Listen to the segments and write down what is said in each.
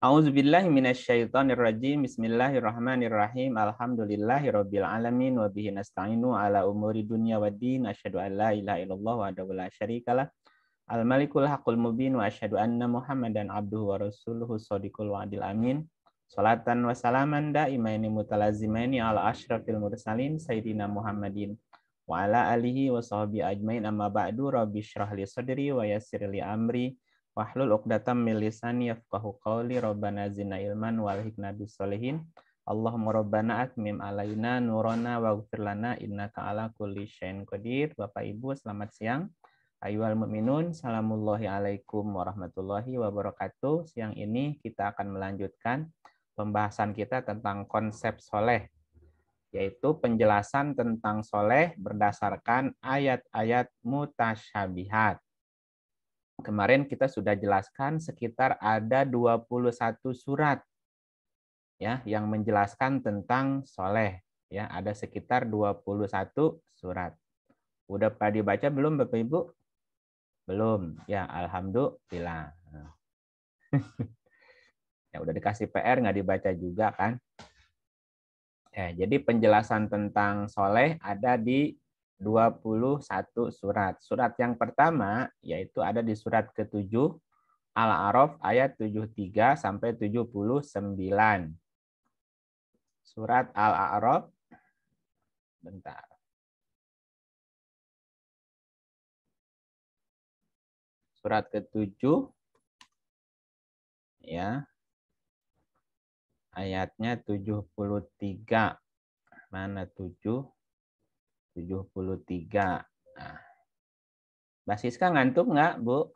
A'udzubillahi minasyaitonirrajim. Bismillahirrahmanirrahim. Alhamdulillahirabbil alamin wa bihi nasta'inu ala umuri dunya waddin. Asyhadu an la ilaha illallah wa la syarikalah. Al Malikul Haqqul Mubin wa asyhadu anna Muhammadan abduhu wa rasuluhu shadiqul wa'dil amin. Salatan wa salaman daimaini mutalazimaini ala asyrafil mursalin sayyidina Muhammadin wa ala alihi wa sahbihi ajmain amma ba'du rabbi syrahli sadri wa yassir amri Wahlul uqdatam milisan yafqahu qawli robbana zina ilman wal hiknabi solehin. Allahumma robbana atmim alaina nurana wa gufirlana inna ala kulli syain qadir. Bapak Ibu, selamat siang. Ayuhal mu'minun, salamullahi alaikum warahmatullahi wabarakatuh. Siang ini kita akan melanjutkan pembahasan kita tentang konsep soleh, yaitu penjelasan tentang soleh berdasarkan ayat-ayat mutasyabihat. Kemarin kita sudah jelaskan sekitar ada 21 surat ya yang menjelaskan tentang soleh ya ada sekitar 21 surat. Udah pernah dibaca belum Bapak Ibu? Belum. Ya, alhamdulillah. ya udah dikasih PR nggak dibaca juga kan? Ya, jadi penjelasan tentang soleh ada di 21 surat. Surat yang pertama yaitu ada di surat ke-7 Al-A'raf ayat 73 sampai 79. Surat Al-A'raf bentar. Surat ke-7 ya. Ayatnya 73. Mana 7? 73. Nah. Mbak Siska ngantuk nggak, Bu?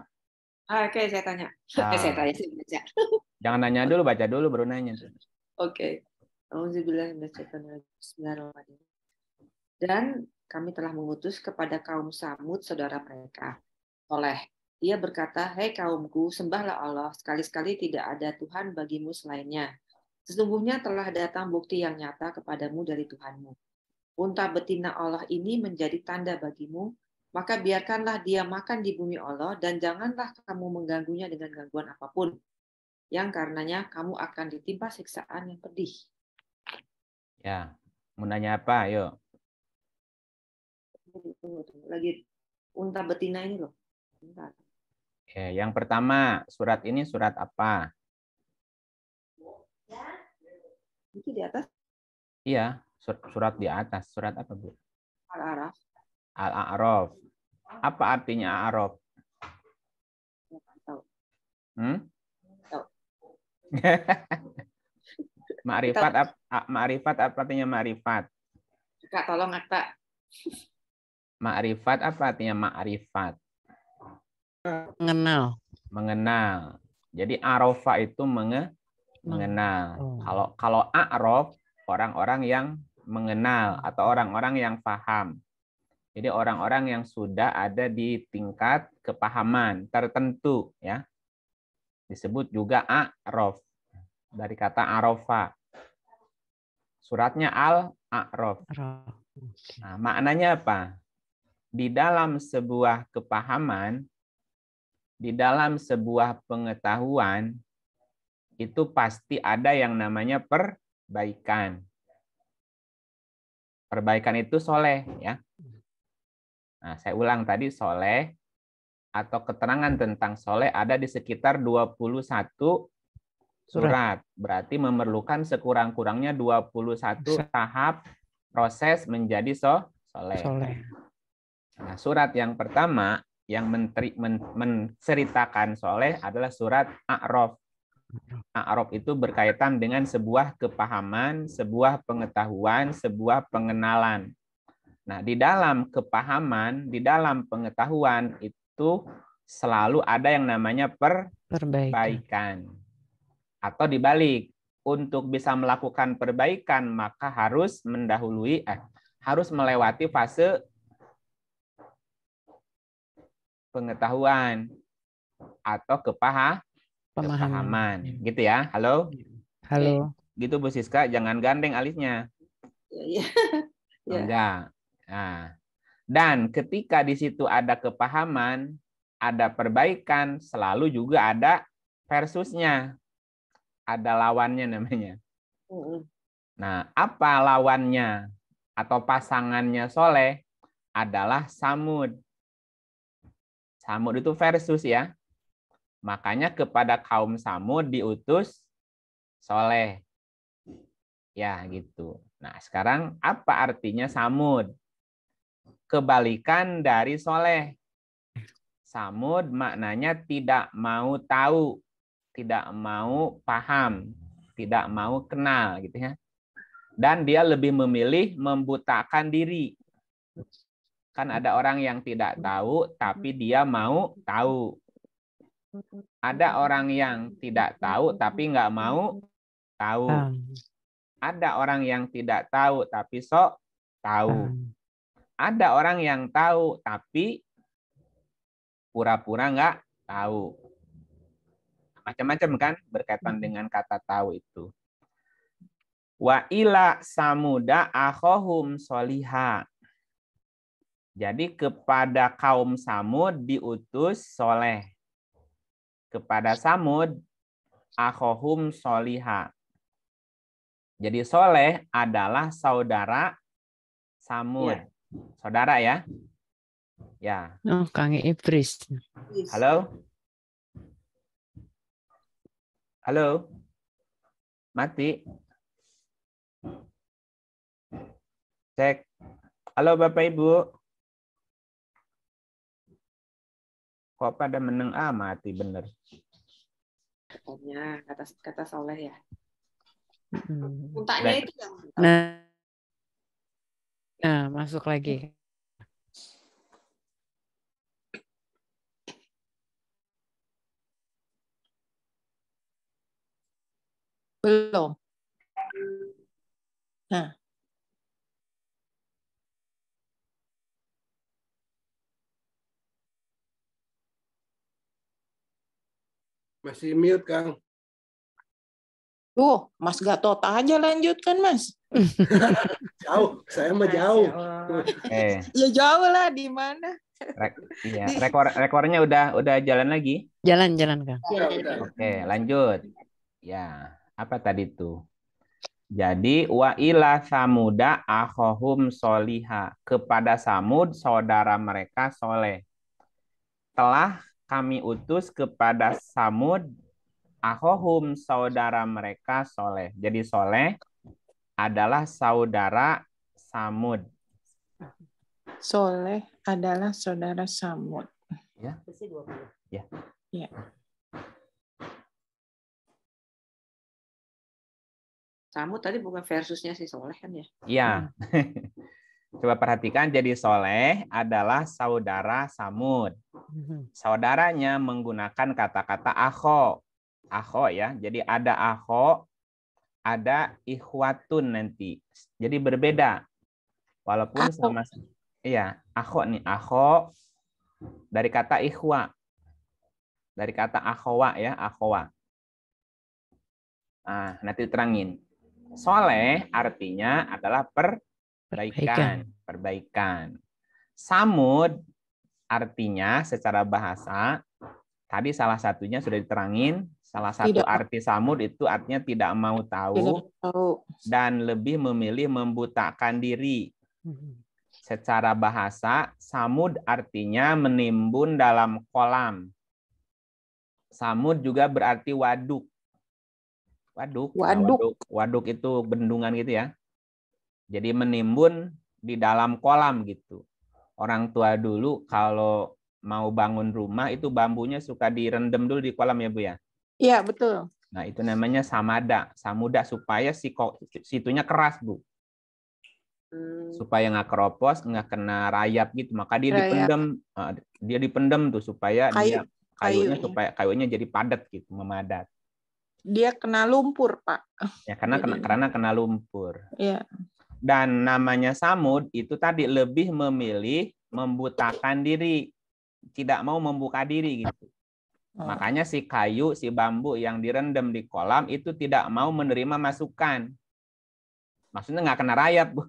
Ah, oke, saya tanya. Ah. Eh, saya ah. tanya sih baca. Jangan nanya dulu, baca dulu baru nanya. Oke. Okay. Dan kami telah mengutus kepada kaum Samud saudara mereka. Oleh dia berkata, "Hei kaumku, sembahlah Allah, sekali-sekali tidak ada Tuhan bagimu selainnya. Sesungguhnya telah datang bukti yang nyata kepadamu dari Tuhanmu." Unta betina Allah ini menjadi tanda bagimu, maka biarkanlah dia makan di bumi Allah dan janganlah kamu mengganggunya dengan gangguan apapun, yang karenanya kamu akan ditimpa siksaan yang pedih. Ya, mau nanya apa? Yuk. Lagi unta betina ini loh. Bentar. Oke, yang pertama, surat ini surat apa? Ya. Itu di atas. Iya, surat di atas. Surat apa, Bu? Al-A'raf. Al-A'raf. Apa artinya A'raf? Tahu. Hmm? ma'rifat ma'rifat apa artinya ma'rifat? Kak, tolong kata. Ma'rifat apa artinya ma'rifat? Mengenal. Mengenal. Jadi arofa itu menge mengenal. Oh. Kalau kalau a'raf orang-orang yang mengenal atau orang-orang yang paham. Jadi orang-orang yang sudah ada di tingkat kepahaman tertentu ya. Disebut juga a'raf dari kata arofa. Suratnya al-a'raf. Nah, maknanya apa? Di dalam sebuah kepahaman, di dalam sebuah pengetahuan itu pasti ada yang namanya perbaikan Perbaikan itu soleh. Ya. Nah, saya ulang tadi, soleh atau keterangan tentang soleh ada di sekitar 21 surat. surat. Berarti memerlukan sekurang-kurangnya 21 tahap proses menjadi so soleh. soleh. Nah, surat yang pertama yang menteri men, menceritakan soleh adalah surat A'raf. Arab itu berkaitan dengan sebuah kepahaman, sebuah pengetahuan, sebuah pengenalan. Nah, di dalam kepahaman, di dalam pengetahuan itu selalu ada yang namanya per perbaikan. perbaikan. Atau dibalik, untuk bisa melakukan perbaikan maka harus mendahului eh, harus melewati fase pengetahuan atau kepaha Pemahaman. pemahaman. Gitu ya. Halo? Iya. Halo. Gitu Bu Siska, jangan gandeng alisnya. Iya. ya. Enggak. Nah. Dan ketika di situ ada kepahaman, ada perbaikan, selalu juga ada versusnya. Ada lawannya namanya. Nah, apa lawannya atau pasangannya soleh adalah samud. Samud itu versus ya. Makanya kepada kaum Samud diutus Soleh. Ya, gitu. Nah, sekarang apa artinya Samud? Kebalikan dari Soleh. Samud maknanya tidak mau tahu, tidak mau paham, tidak mau kenal gitu ya. Dan dia lebih memilih membutakan diri. Kan ada orang yang tidak tahu tapi dia mau tahu. Ada orang yang tidak tahu tapi nggak mau tahu. Ah. Ada orang yang tidak tahu tapi sok tahu. Ah. Ada orang yang tahu tapi pura-pura nggak tahu. Macam-macam kan berkaitan dengan kata tahu itu. Wa ila samuda akhohum soliha. Jadi kepada kaum Samud diutus soleh kepada Samud akhohum soliha. Jadi Soleh adalah saudara Samud. Ya. Saudara ya? Ya. Oh, Kang Ibris. Halo? Halo? Mati? Cek. Halo Bapak Ibu. kok pada meneng amati bener katanya kata kata soleh ya Untaknya hmm. itu yang nah nah masuk lagi belum nah Masih mute, Kang. Tuh, Mas Gatot aja lanjutkan, Mas. jauh, saya mah jauh. Eh. Ya jauh lah, di mana? Rek, iya, rekor rekornya udah udah jalan lagi? Jalan, jalan, Kang. Ya, Oke, lanjut. Ya, apa tadi tuh? Jadi wa ila samuda ahohum soliha kepada samud saudara mereka soleh telah kami utus kepada Samud ahohum saudara mereka Soleh. Jadi Soleh adalah saudara Samud. Soleh adalah saudara Samud. Ya. Ya. Ya. Samud tadi bukan versusnya si Soleh kan ya? Iya. Coba perhatikan, jadi Soleh adalah saudara Samud. Mhm. Saudaranya menggunakan kata-kata aho aho ya, jadi ada aho ada ikhwatun nanti. Jadi berbeda. Walaupun aho. sama iya, aho nih, aho dari kata ikhwa. Dari kata akhowa ya, akhowa. Ah, nanti terangin. Soleh artinya adalah per perbaikan, perbaikan. Samud artinya secara bahasa tadi salah satunya sudah diterangin salah satu tidak. arti samud itu artinya tidak mau tahu, tidak dan lebih memilih membutakan diri hmm. secara bahasa samud artinya menimbun dalam kolam samud juga berarti waduk waduk waduk waduk, waduk itu bendungan gitu ya jadi menimbun di dalam kolam gitu. Orang tua dulu kalau mau bangun rumah itu bambunya suka direndam dulu di kolam ya Bu ya? Iya, betul. Nah, itu namanya samada, samuda supaya si situnya keras, Bu. Hmm. Supaya nggak keropos, nggak kena rayap gitu. Maka dia rayap. dipendem, ah, dia dipendem tuh supaya Kayu. dia kayunya supaya kayunya jadi padat gitu, memadat. Dia kena lumpur, Pak. Ya, karena jadi. kena, karena kena lumpur. Iya. Dan namanya Samud itu tadi lebih memilih membutakan diri, tidak mau membuka diri gitu. Oh. Makanya si kayu, si bambu yang direndam di kolam itu tidak mau menerima masukan. Maksudnya nggak kena rayap, Bu.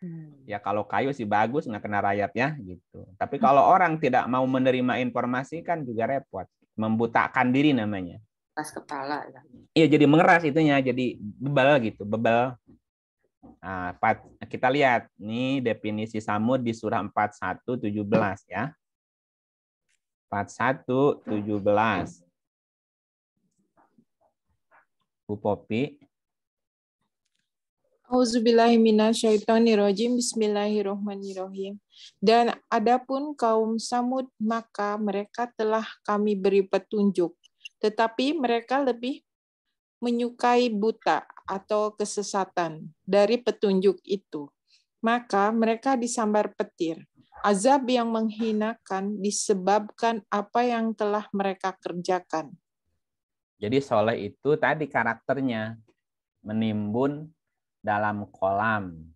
Hmm. Ya kalau kayu sih bagus nggak kena rayapnya gitu. Tapi kalau orang tidak mau menerima informasi kan juga repot, membutakan diri namanya. Keras kepala. Ya. Iya jadi mengeras itunya, jadi bebal gitu, bebal. Nah, kita lihat nih definisi samud di surah 4117 ya. 4117. Bu Popi. minasyaitonirrajim. Bismillahirrahmanirrahim. Dan adapun kaum Samud, maka mereka telah kami beri petunjuk. Tetapi mereka lebih menyukai buta atau kesesatan dari petunjuk itu. Maka mereka disambar petir. Azab yang menghinakan disebabkan apa yang telah mereka kerjakan. Jadi soleh itu tadi karakternya menimbun dalam kolam.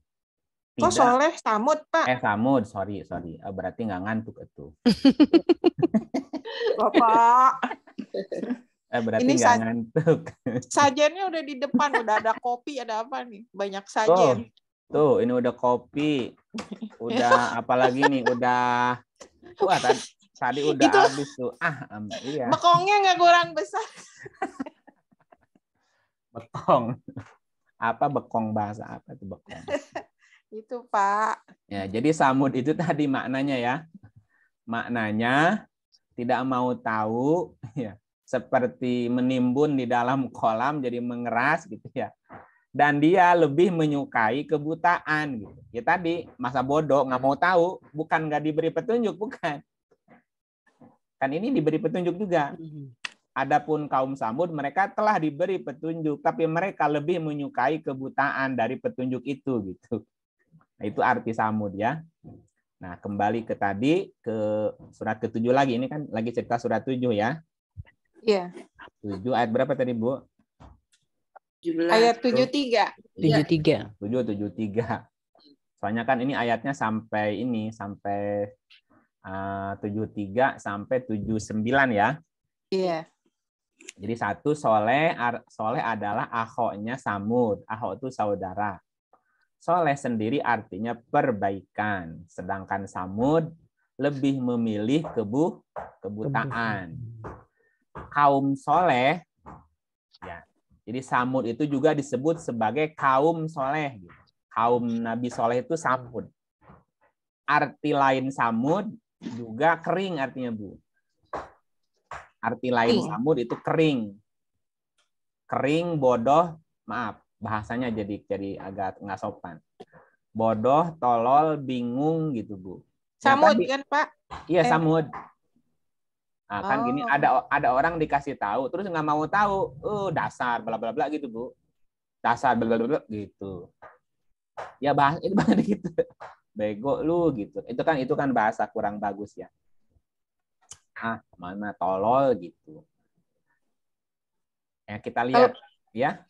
Tidak. Kok soleh samud pak? Eh samud, sorry sorry. Eh, berarti nggak ngantuk itu. Bapak. Eh, berarti ini gak ngantuk. Sajennya udah di depan, udah ada kopi, ada apa nih? Banyak sajen. Tuh, tuh ini udah kopi. Udah apalagi nih, udah Wah, tadi, tadi udah itu, habis tuh. Ah, um, iya. Bekongnya nggak kurang besar. bekong. Apa bekong bahasa apa tuh bekong? itu, Pak. Ya, jadi samud itu tadi maknanya ya. Maknanya tidak mau tahu ya seperti menimbun di dalam kolam jadi mengeras gitu ya. Dan dia lebih menyukai kebutaan gitu. Ya tadi masa bodoh nggak mau tahu, bukan nggak diberi petunjuk bukan. Kan ini diberi petunjuk juga. Mm-hmm. Adapun kaum Samud mereka telah diberi petunjuk tapi mereka lebih menyukai kebutaan dari petunjuk itu gitu. Nah, itu arti Samud ya. Nah, kembali ke tadi ke surat ketujuh lagi. Ini kan lagi cerita surat tujuh ya. Iya. Tujuh ayat berapa tadi, Bu? Ayat tujuh iya. Tujuh tiga. tiga. Tujuh tujuh tiga. Soalnya kan ini ayatnya sampai ini sampai eh, tujuh tiga sampai tujuh sembilan ya. Iya. Yeah. Jadi satu soleh soleh adalah ahoknya samud. Ahok itu saudara. Soleh sendiri artinya perbaikan, sedangkan samud lebih memilih kebu kebutaan kaum soleh, ya, jadi Samud itu juga disebut sebagai kaum soleh. Gitu. Kaum Nabi Soleh itu Samud. Arti lain Samud juga kering artinya Bu. Arti lain Samud itu kering. Kering, bodoh, maaf bahasanya jadi jadi agak nggak sopan. Bodoh, tolol, bingung gitu Bu. Ya Samud ya, tadi, kan Pak? Iya eh. Samud. Nah, kan oh. gini ada ada orang dikasih tahu terus nggak mau tahu, uh dasar bla bla bla gitu bu, dasar bla bla bla gitu. Ya bahas itu banget gitu, bego lu gitu. Itu kan itu kan bahasa kurang bagus ya. Ah mana tolol gitu. Ya kita lihat oh. ya.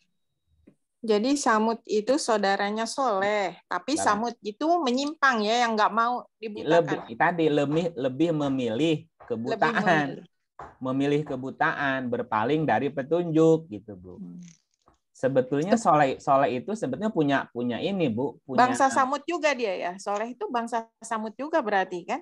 Jadi Samud itu saudaranya Soleh, tapi Samud itu menyimpang ya yang nggak mau dibutakan. Lebih, tadi lebih lebih memilih kebutaan memilih kebutaan berpaling dari petunjuk gitu bu hmm. sebetulnya soleh soleh itu sebetulnya punya punya ini bu punya, bangsa eh, samud juga dia ya soleh itu bangsa samud juga berarti kan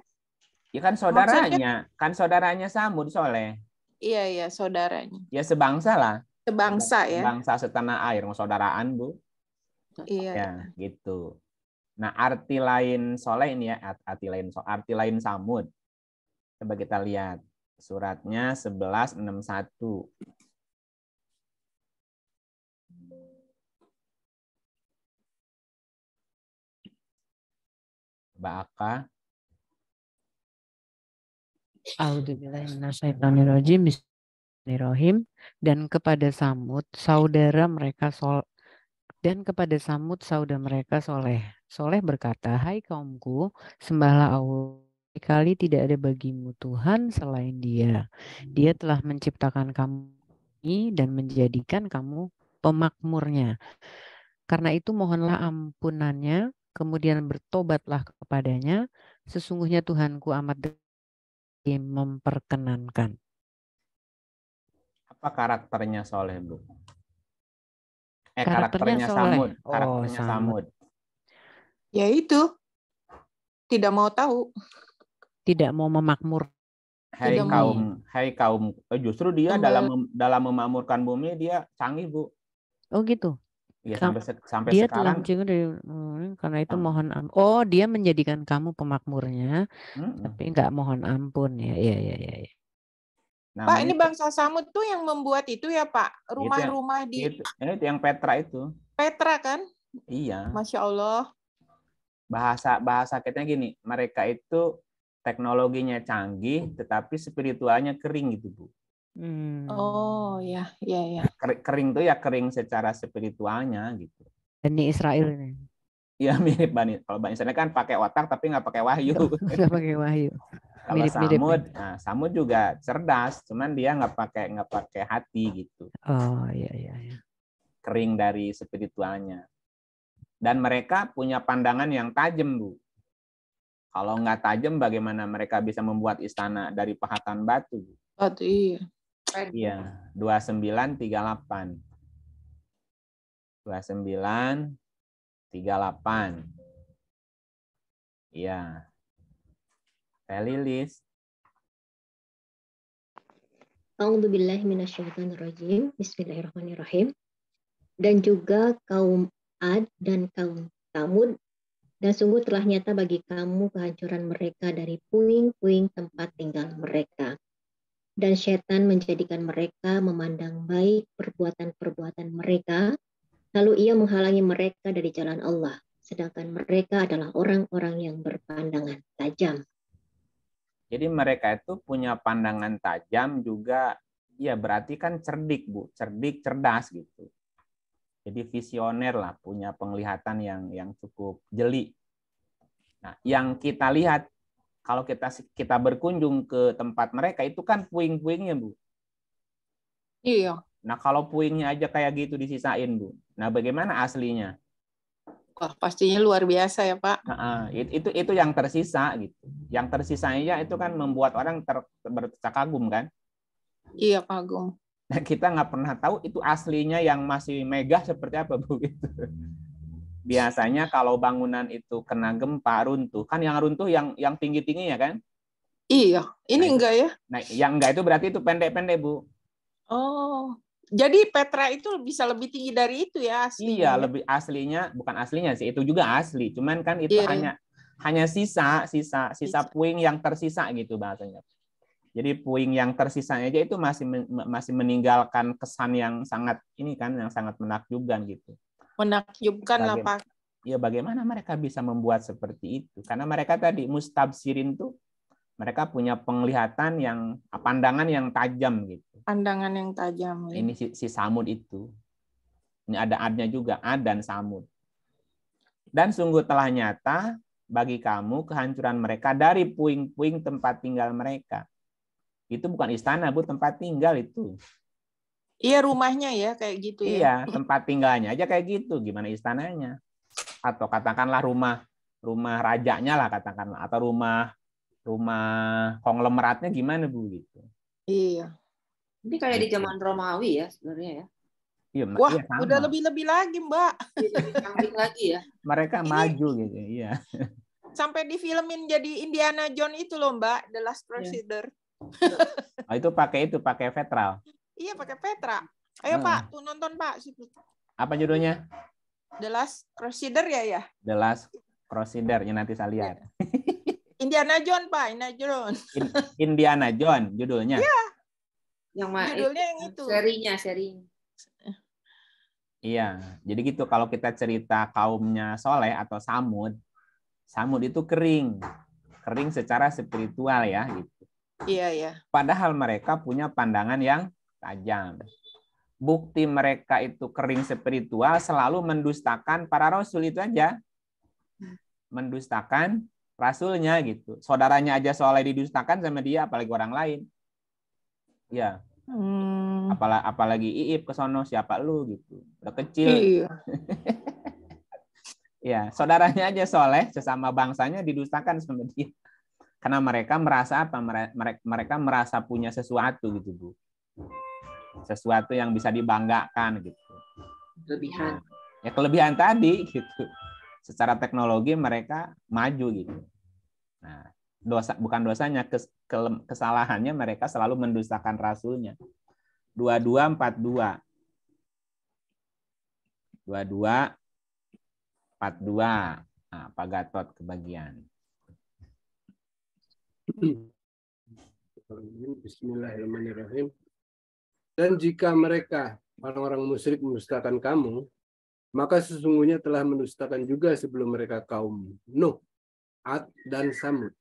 ya kan saudaranya Maksudnya, kan saudaranya samud soleh iya iya saudaranya ya sebangsa lah sebangsa, ya bangsa setanah air saudaraan bu iya ya, iya. gitu nah arti lain soleh ini ya arti lain arti lain samud Coba kita lihat. Suratnya 1161. Mbak Aka. Alhamdulillahirrahmanirrahim. Bismillahirrahmanirrahim. Dan kepada Samud, saudara mereka sol dan kepada Samud, saudara mereka Soleh. Soleh berkata, Hai kaumku, sembahlah Allah Sekali tidak ada bagimu Tuhan selain Dia. Dia hmm. telah menciptakan kami dan menjadikan kamu pemakmurnya. Karena itu mohonlah ampunannya, kemudian bertobatlah kepadanya. Sesungguhnya Tuhanku amat memperkenankan. Apa karakternya soleh, Bu? Eh, karakternya, karakternya soleh. Samud. Oh, karakternya oh, Samud. Samud. Ya itu, tidak mau tahu tidak mau memakmur hai tidak kaum mau. hai kaum eh, justru dia Tunggu. dalam dalam memakmurkan bumi dia canggih bu oh gitu ya Kam sampai sampai dia sekarang telah dari, hmm, karena itu hmm. mohon ampun oh dia menjadikan kamu pemakmurnya hmm, hmm. tapi nggak mohon ampun ya ya ya ya, ya. Nah, Pak, nah ini bangsa Samud tuh yang membuat itu ya Pak, rumah-rumah di. Itu, eh, itu yang Petra itu. Petra kan? Iya. Masya Allah. Bahasa bahasa kita gini, mereka itu teknologinya canggih tetapi spiritualnya kering gitu bu. Hmm. Oh ya ya ya. Nah, kering tuh ya kering secara spiritualnya gitu. Bani Israel ini. Ya mirip Bani. Kalau Bani Israel kan pakai otak tapi nggak pakai wahyu. Nggak pakai wahyu. Kalau mirip, Samud, nah Samud juga cerdas, cuman dia nggak pakai nggak pakai hati gitu. Oh ya, ya, ya. Kering dari spiritualnya. Dan mereka punya pandangan yang tajam bu. Kalau nggak tajam, bagaimana mereka bisa membuat istana dari pahatan batu? Batu, iya. Iya, 2938. 2938. Iya. Teh Lilis. A'udzubillahi minasyaitonirrajim. Bismillahirrahmanirrahim. Dan juga kaum Ad dan kaum Tamud dan sungguh telah nyata bagi kamu kehancuran mereka dari puing-puing tempat tinggal mereka. Dan setan menjadikan mereka memandang baik perbuatan-perbuatan mereka, lalu ia menghalangi mereka dari jalan Allah, sedangkan mereka adalah orang-orang yang berpandangan tajam. Jadi mereka itu punya pandangan tajam juga, ya berarti kan cerdik Bu, cerdik, cerdas gitu. Jadi visioner lah, punya penglihatan yang yang cukup jeli. Nah, yang kita lihat kalau kita kita berkunjung ke tempat mereka itu kan puing-puingnya, Bu. Iya. Nah, kalau puingnya aja kayak gitu disisain, Bu. Nah, bagaimana aslinya? Wah, pastinya luar biasa ya, Pak. Nah, itu itu yang tersisa gitu. Yang tersisanya itu kan membuat orang ter, kagum kan? Iya, kagum. Nah, kita nggak pernah tahu itu aslinya yang masih megah seperti apa bu gitu. Biasanya kalau bangunan itu kena gempa runtuh, kan yang runtuh yang yang tinggi tingginya kan? Iya, ini nah, enggak ya? Nah, yang enggak itu berarti itu pendek-pendek bu. Oh, jadi Petra itu bisa lebih tinggi dari itu ya? Aslinya. Iya, ya? lebih aslinya bukan aslinya sih, itu juga asli. Cuman kan itu iya. iya. hanya hanya sisa sisa sisa puing yang tersisa gitu bahasanya. Jadi puing yang tersisa aja itu masih masih meninggalkan kesan yang sangat ini kan yang sangat menakjubkan gitu. Menakjubkan lah Pak. Ya bagaimana mereka bisa membuat seperti itu? Karena mereka tadi mustabsirin tuh mereka punya penglihatan yang pandangan yang tajam gitu. Pandangan yang tajam. Ya. Ini si, si Samud itu. Ini ada adnya juga, ad dan Samud. Dan sungguh telah nyata bagi kamu kehancuran mereka dari puing-puing tempat tinggal mereka. Itu bukan istana, Bu, tempat tinggal itu. Iya, rumahnya ya kayak gitu ya. Iya, tempat tinggalnya aja kayak gitu. Gimana istananya? Atau katakanlah rumah rumah rajanya lah katakanlah atau rumah rumah konglomeratnya gimana Bu gitu. Iya. Ini kayak di gitu. zaman Romawi ya sebenarnya ya. Iya, Wah, iya udah lebih-lebih lagi, Mbak. Iya, lebih lagi ya. Mereka Ini... maju gitu, iya. Sampai difilmin jadi Indiana Jones itu loh, Mbak, The Last iya. Crusader oh, itu pakai itu, pakai Vetral. Iya, pakai Petra. Ayo hmm. Pak, tuh nonton Pak. Apa judulnya? The Last Crusader ya ya? The Last Crusader, ya nanti saya lihat. Indiana Jones Pak, Indiana Jones. Indiana Jones judulnya. Iya. Yang mana? Judulnya yang itu. Serinya, serinya. Iya, jadi gitu kalau kita cerita kaumnya Soleh atau Samud, Samud itu kering, kering secara spiritual ya gitu. Iya, ya. Padahal mereka punya pandangan yang tajam. Bukti mereka itu kering spiritual selalu mendustakan para rasul itu aja. Mendustakan rasulnya gitu. Saudaranya aja soalnya didustakan sama dia apalagi orang lain. Ya. Hmm. Apalagi apalagi Iib ke sono siapa lu gitu. Udah kecil. Iya. ya, saudaranya aja soleh sesama bangsanya didustakan sama dia. Karena mereka merasa apa? Mereka merasa punya sesuatu gitu, Bu. Sesuatu yang bisa dibanggakan gitu. Kelebihan. ya kelebihan tadi gitu. Secara teknologi mereka maju gitu. Nah, dosa bukan dosanya kes, ke, kesalahannya mereka selalu mendustakan rasulnya. Dua-dua empat 2242. dua empat Nah, Pak Gatot kebagian. Hmm. Bismillahirrahmanirrahim. Dan jika mereka, orang-orang musyrik mendustakan kamu, maka sesungguhnya telah mendustakan juga sebelum mereka kaum Nuh, Ad, dan Samud.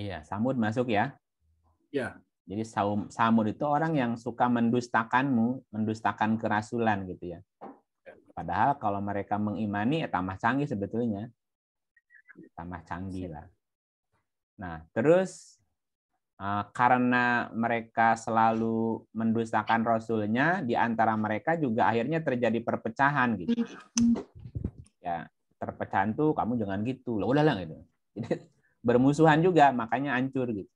Iya, Samud masuk ya. Iya. Jadi Samud itu orang yang suka mendustakanmu, mendustakan kerasulan gitu ya. Padahal kalau mereka mengimani, ya tambah canggih sebetulnya. Tambah canggih lah. Nah, terus eh, karena mereka selalu mendustakan rasulnya, di antara mereka juga akhirnya terjadi perpecahan gitu. Ya, terpecahan tuh kamu jangan gitu. Lah gitu. bermusuhan juga, makanya hancur gitu.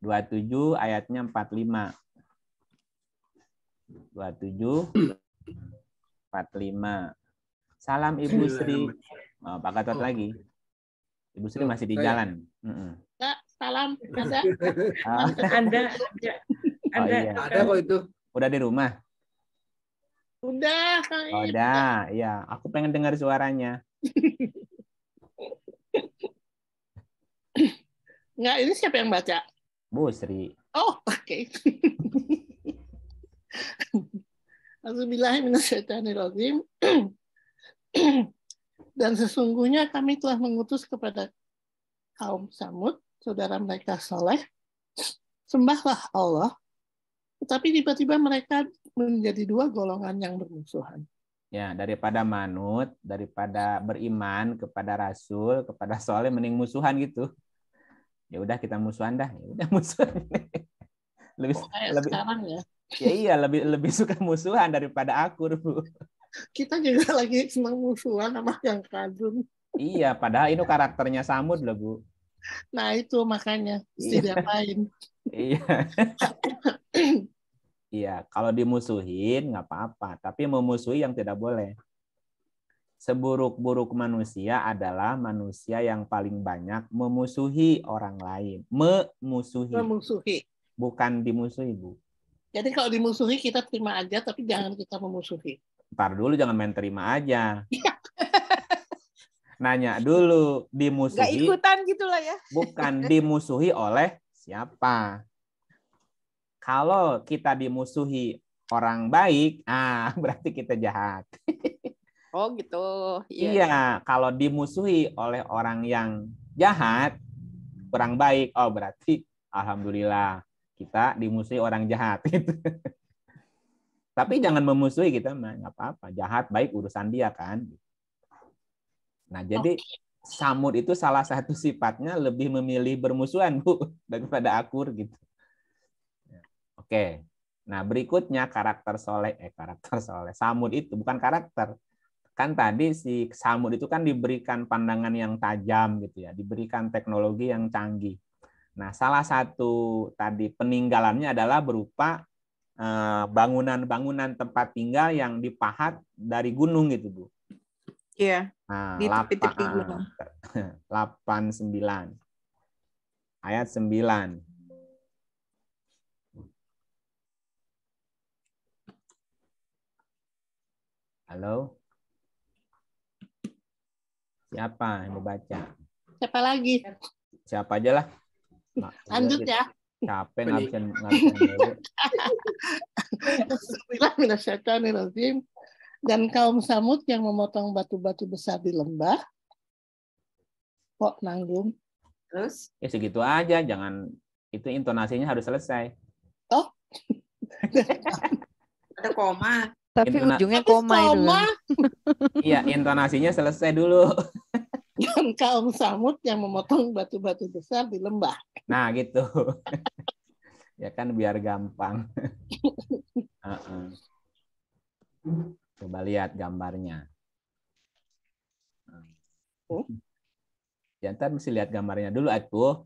27 ayatnya 45. 27 45. Salam Ibu Sri. Oh, Pak Gatot lagi. Ibu Sri masih di oh, iya. jalan. Kak salam. Anda. Ya. Ah. Ya. Anda. Anda. Oh, iya. Ada kok itu. Udah di rumah. Udah, Kang oh, iya. Udah, udah. ya. Aku pengen dengar suaranya. Enggak, ini siapa yang baca? Bu Sri. Oh, oke. Okay. Alhamdulillahirrahmanirrahim. Dan sesungguhnya kami telah mengutus kepada kaum Samud, saudara mereka Soleh, sembahlah Allah, tetapi tiba-tiba mereka menjadi dua golongan yang bermusuhan. Ya, daripada manut, daripada beriman kepada Rasul, kepada Soleh, mending musuhan gitu. Ya udah kita musuhan dah, ya udah musuhan. lebih, lebih sekarang ya. Ya iya, lebih lebih suka musuhan daripada akur, Bu kita juga lagi senang musuhan sama yang kadun. Iya, padahal itu karakternya Samud loh, Bu. Nah, itu makanya mesti iya. diapain. iya. iya, kalau dimusuhin nggak apa-apa, tapi memusuhi yang tidak boleh. Seburuk-buruk manusia adalah manusia yang paling banyak memusuhi orang lain. Memusuhi. Memusuhi. Bukan dimusuhi, Bu. Jadi kalau dimusuhi kita terima aja, tapi jangan kita memusuhi ntar dulu jangan main terima aja. Iya. Nanya dulu dimusuhi. Gak ikutan gitulah ya. bukan dimusuhi oleh siapa. Kalau kita dimusuhi orang baik, ah berarti kita jahat. Oh gitu. Iya, iya, iya kalau dimusuhi oleh orang yang jahat, kurang baik, oh berarti alhamdulillah kita dimusuhi orang jahat gitu. Tapi jangan memusuhi kita, gitu, nggak apa-apa. Jahat baik urusan dia kan. Nah jadi okay. samud itu salah satu sifatnya lebih memilih bermusuhan bu daripada akur gitu. Ya, oke. Nah berikutnya karakter soleh eh karakter soleh samud itu bukan karakter kan tadi si Samud itu kan diberikan pandangan yang tajam gitu ya, diberikan teknologi yang canggih. Nah, salah satu tadi peninggalannya adalah berupa Eh, bangunan-bangunan tempat tinggal yang dipahat dari gunung gitu bu. Iya. Nah, di tepi-tepi ah, gunung. ayat sembilan. Halo? Siapa yang mau baca? Siapa lagi? Siapa aja lah. Lanjut ya. Capek ngabisin ngabisin dulu. Bismillahirrahmanirrahim. Dan kaum Samud yang memotong batu-batu besar di lembah. Kok nanggung? Terus? Ya segitu aja, jangan itu intonasinya harus selesai. Oh. Ada koma. Tapi Intona ujungnya koma, koma. itu. Kan. Iya, intonasinya selesai dulu. dan kaum Samud yang memotong batu-batu besar di lembah. Nah, gitu. ya kan biar gampang. uh-uh. Coba lihat gambarnya. Uh. Ya, mesti lihat gambarnya dulu, -uh.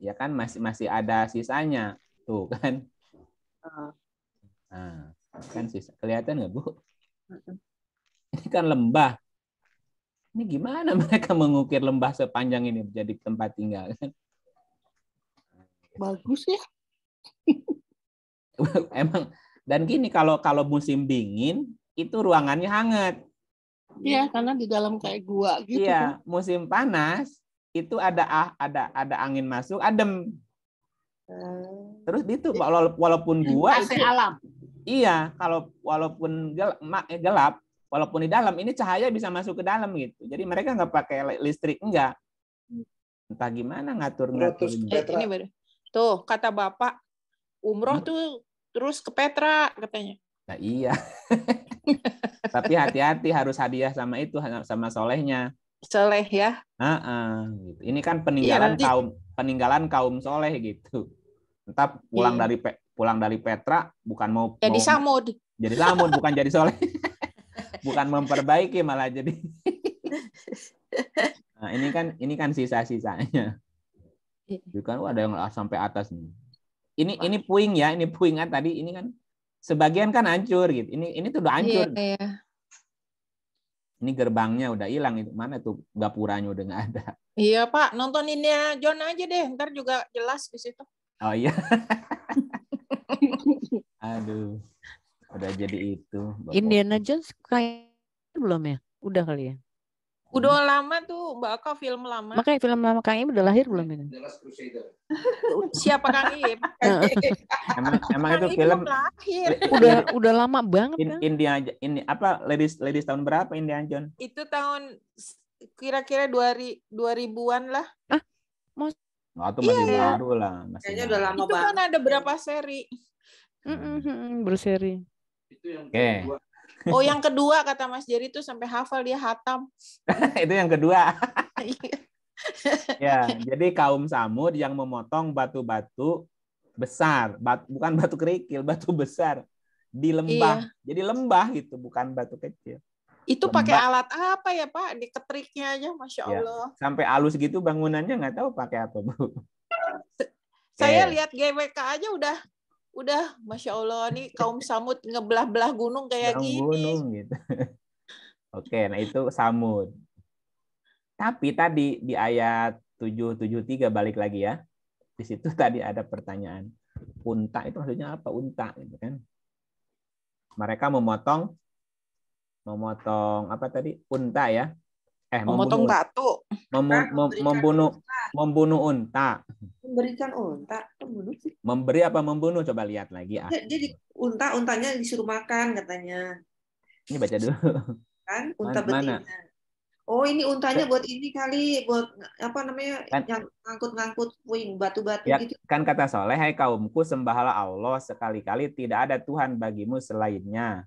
ya kan masih masih ada sisanya tuh kan. Uh. Nah, kan sisa kelihatan nggak bu? Ini kan lembah. Ini gimana mereka mengukir lembah sepanjang ini menjadi tempat tinggal? Bagus ya. Emang dan gini kalau kalau musim dingin itu ruangannya hangat. Iya, karena di dalam kayak gua gitu. Iya, kan. musim panas itu ada ah ada ada angin masuk adem. Eh. Terus itu walaupun gua AC alam. Iya, kalau walaupun gelap, eh, gelap, walaupun di dalam, ini cahaya bisa masuk ke dalam gitu. Jadi mereka nggak pakai listrik, enggak. Entah gimana ngatur ngatur. Eh, ini bener. Tuh kata bapak, umroh hmm. tuh terus ke Petra katanya. Nah iya. Tapi hati-hati harus hadiah sama itu sama solehnya. Soleh ya. Uh-uh. Ini kan iya, peninggalan iya, kaum peninggalan kaum soleh gitu. Entah pulang iya. dari pulang dari Petra bukan mau jadi mau, samud. Jadi samud bukan jadi soleh. bukan memperbaiki malah jadi. nah, ini kan ini kan sisa-sisanya. Bukan iya. ada yang sampai atas nih. Ini ini puing ya, ini puing kan tadi ini kan sebagian kan hancur gitu. Ini ini tuh udah hancur. Iya, iya. Ini gerbangnya udah hilang itu. Mana tuh gapuranya udah nggak ada. Iya, Pak. Nonton ini John aja deh. Ntar juga jelas di situ. Oh iya. Aduh, udah jadi itu. Bapak. Indiana Jones kayak belum ya? Udah kali ya? Udah lama tuh, Mbak film lama. Makanya film lama Kang Ibu udah lahir belum ini? Siapa Kang Ibu? emang emang itu Ibu film lahir. udah udah lama banget kan? In, India ini apa ladies ladies tahun berapa Indiana Jones? Itu tahun kira-kira 2000 an lah. Ah, mau itu masih iya. baru lah. Masih Kayaknya udah lama banget. Itu kan ada berapa seri? Mm -mm, berseri. Itu yang okay. kedua. Oh, yang kedua kata Mas Jerry itu sampai hafal dia hatam. itu yang kedua. Iya. ya, jadi kaum Samud yang memotong batu-batu besar, bat, bukan batu kerikil, batu besar di lembah. Iya. Jadi lembah gitu, bukan batu kecil. Itu lembah. pakai alat apa ya Pak? Di ketriknya aja, masya ya, Allah. Ya, sampai halus gitu bangunannya nggak tahu pakai apa bu. Saya okay. lihat GWK aja udah udah masya allah nih kaum samud ngebelah-belah gunung kayak Belang gini gunung gitu oke nah itu samud tapi tadi di ayat tujuh tujuh tiga balik lagi ya di situ tadi ada pertanyaan unta itu maksudnya apa unta gitu kan mereka memotong memotong apa tadi unta ya eh memotong membunuh, batu kan mem, mem, membunuh membunuh unta Memberikan unta pembunuh sih. Memberi apa membunuh? Coba lihat lagi. Ah. Jadi unta untanya disuruh makan katanya. Ini baca dulu. Kan unta mana, betina. Mana? Oh ini untanya buat ini kali buat apa namanya kan, yang ngangkut-ngangkut puing batu-batu ya, gitu. Kan kata Soleh, hai kaumku sembahlah Allah sekali-kali tidak ada Tuhan bagimu selainnya.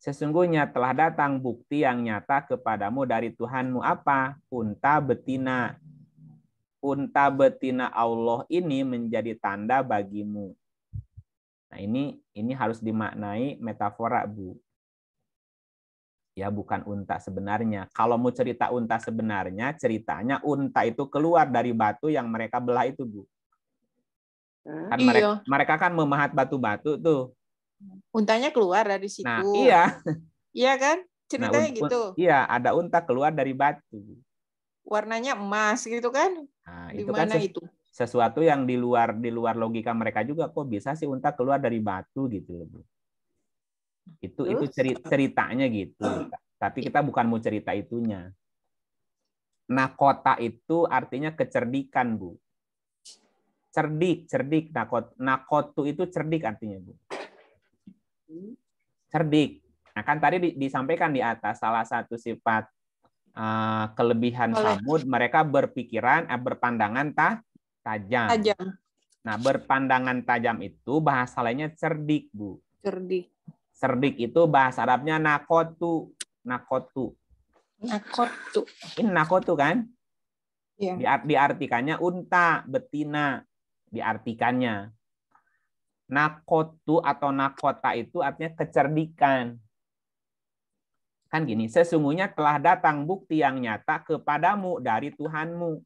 Sesungguhnya telah datang bukti yang nyata kepadamu dari Tuhanmu apa? Unta betina unta betina Allah ini menjadi tanda bagimu. Nah, ini ini harus dimaknai metafora, Bu. Ya, bukan unta sebenarnya. Kalau mau cerita unta sebenarnya, ceritanya unta itu keluar dari batu yang mereka belah itu, Bu. Ah, kan iya. mereka, mereka kan memahat batu-batu tuh. Untanya keluar dari situ. Nah, iya. Iya kan? Nah, ceritanya nah, gitu. Iya, ada unta keluar dari batu warnanya emas gitu kan? Nah, itu kan itu? sesuatu yang di luar di luar logika mereka juga kok bisa sih unta keluar dari batu gitu loh, Bu. Itu Terus? itu cerita, ceritanya gitu. Tapi kita bukan mau cerita itunya. Nah, kota itu artinya kecerdikan, Bu. Cerdik, cerdik. Nakot, nakotu itu cerdik artinya, Bu. Hmm. Cerdik. Nah, kan tadi disampaikan di atas salah satu sifat Eh, kelebihan Oleh. Samud, mereka berpikiran, eh, berpandangan ta, tajam. Tajam. Nah, berpandangan tajam itu bahasa lainnya cerdik, Bu. Cerdik. Cerdik itu bahasa Arabnya nakotu. Nakotu. Nakotu. Ini nakotu kan? Iya. diartikannya unta, betina. Diartikannya. Nakotu atau nakota itu artinya kecerdikan. Kan gini, sesungguhnya telah datang bukti yang nyata kepadamu dari Tuhanmu.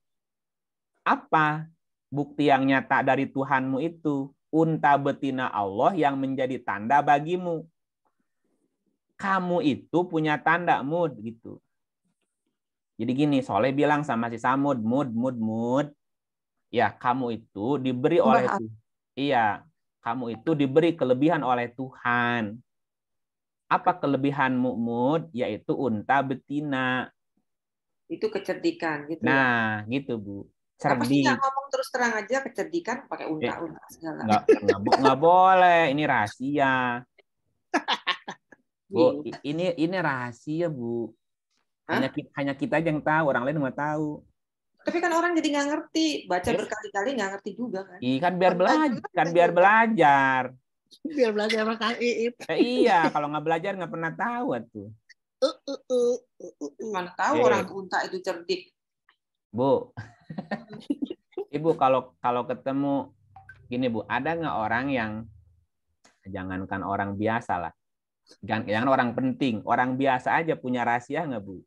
Apa bukti yang nyata dari Tuhanmu itu? Unta betina Allah yang menjadi tanda bagimu. Kamu itu punya tanda mood gitu. Jadi gini, Soleh bilang sama si Samud, mood, mood, mood. Ya, kamu itu diberi oleh Tuhan. Iya, kamu itu diberi kelebihan oleh Tuhan. Apa kelebihan mukmud Yaitu unta betina. Itu kecerdikan gitu. Ya? Nah, ya? gitu Bu. Nah, Cerdik. nggak ngomong terus terang aja kecerdikan pakai eh, unta-unta segala. Enggak, nggak boleh, ini rahasia. Bu, gitu. ini ini rahasia, Bu. Hanya kita, hanya kita aja yang tahu, orang lain nggak tahu. Tapi kan orang jadi nggak ngerti, baca berkali-kali nggak ngerti juga kan. Iya kan biar kan belajar, kan biar belajar biar belajar sama Kang Iip. Eh, iya, kalau nggak belajar nggak pernah tahu tuh. Uh, uh, uh, uh, uh. Mana tahu eh. orang unta itu cerdik. Bu, ibu kalau kalau ketemu gini bu, ada nggak orang yang jangankan orang biasa lah, jangan, jangan orang penting, orang biasa aja punya rahasia nggak bu?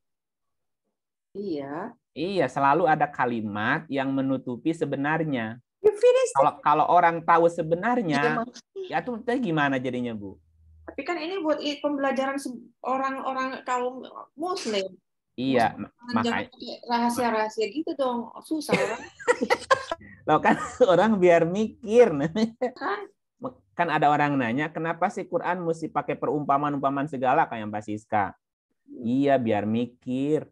Iya. Iya, selalu ada kalimat yang menutupi sebenarnya. You kalau iya, kalau orang tahu sebenarnya iya, ya tuh gimana jadinya bu tapi kan ini buat pembelajaran orang-orang kaum muslim Iya, makanya rahasia-rahasia gitu dong susah ya. Lo kan orang biar mikir. kan? Kan ada orang nanya, kenapa sih Quran mesti pakai perumpamaan-umpamaan segala kayak Mbak Siska? Hmm. Iya, biar mikir